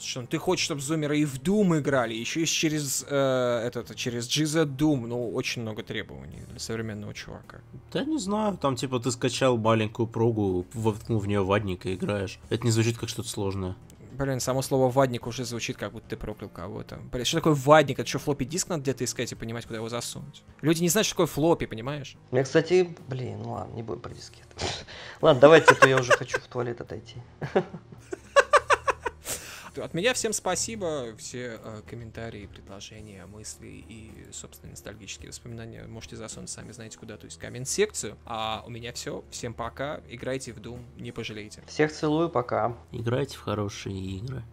Что, ты хочешь, чтобы зумеры и в Doom играли, еще и через, э, этот, через GZ Doom. Ну, очень много требований для современного чувака. Да не знаю, там типа ты скачал маленькую прогу, воткнул в нее вадник и играешь. Это не звучит как что-то сложное. Блин, само слово вадник уже звучит, как будто ты проклял кого-то. Блин, что такое вадник? Это что, флопи диск надо где-то искать и понимать, куда его засунуть? Люди не знают, что такое флопи, понимаешь? Я, кстати, блин, ну ладно, не будем про диски. Ладно, давайте, а то я уже хочу в туалет отойти. От меня всем спасибо. Все э, комментарии, предложения, мысли и, собственно, ностальгические воспоминания можете засунуть сами знаете куда, то есть коммент-секцию. А у меня все. Всем пока. Играйте в Doom, не пожалеете. Всех целую, пока. Играйте в хорошие игры.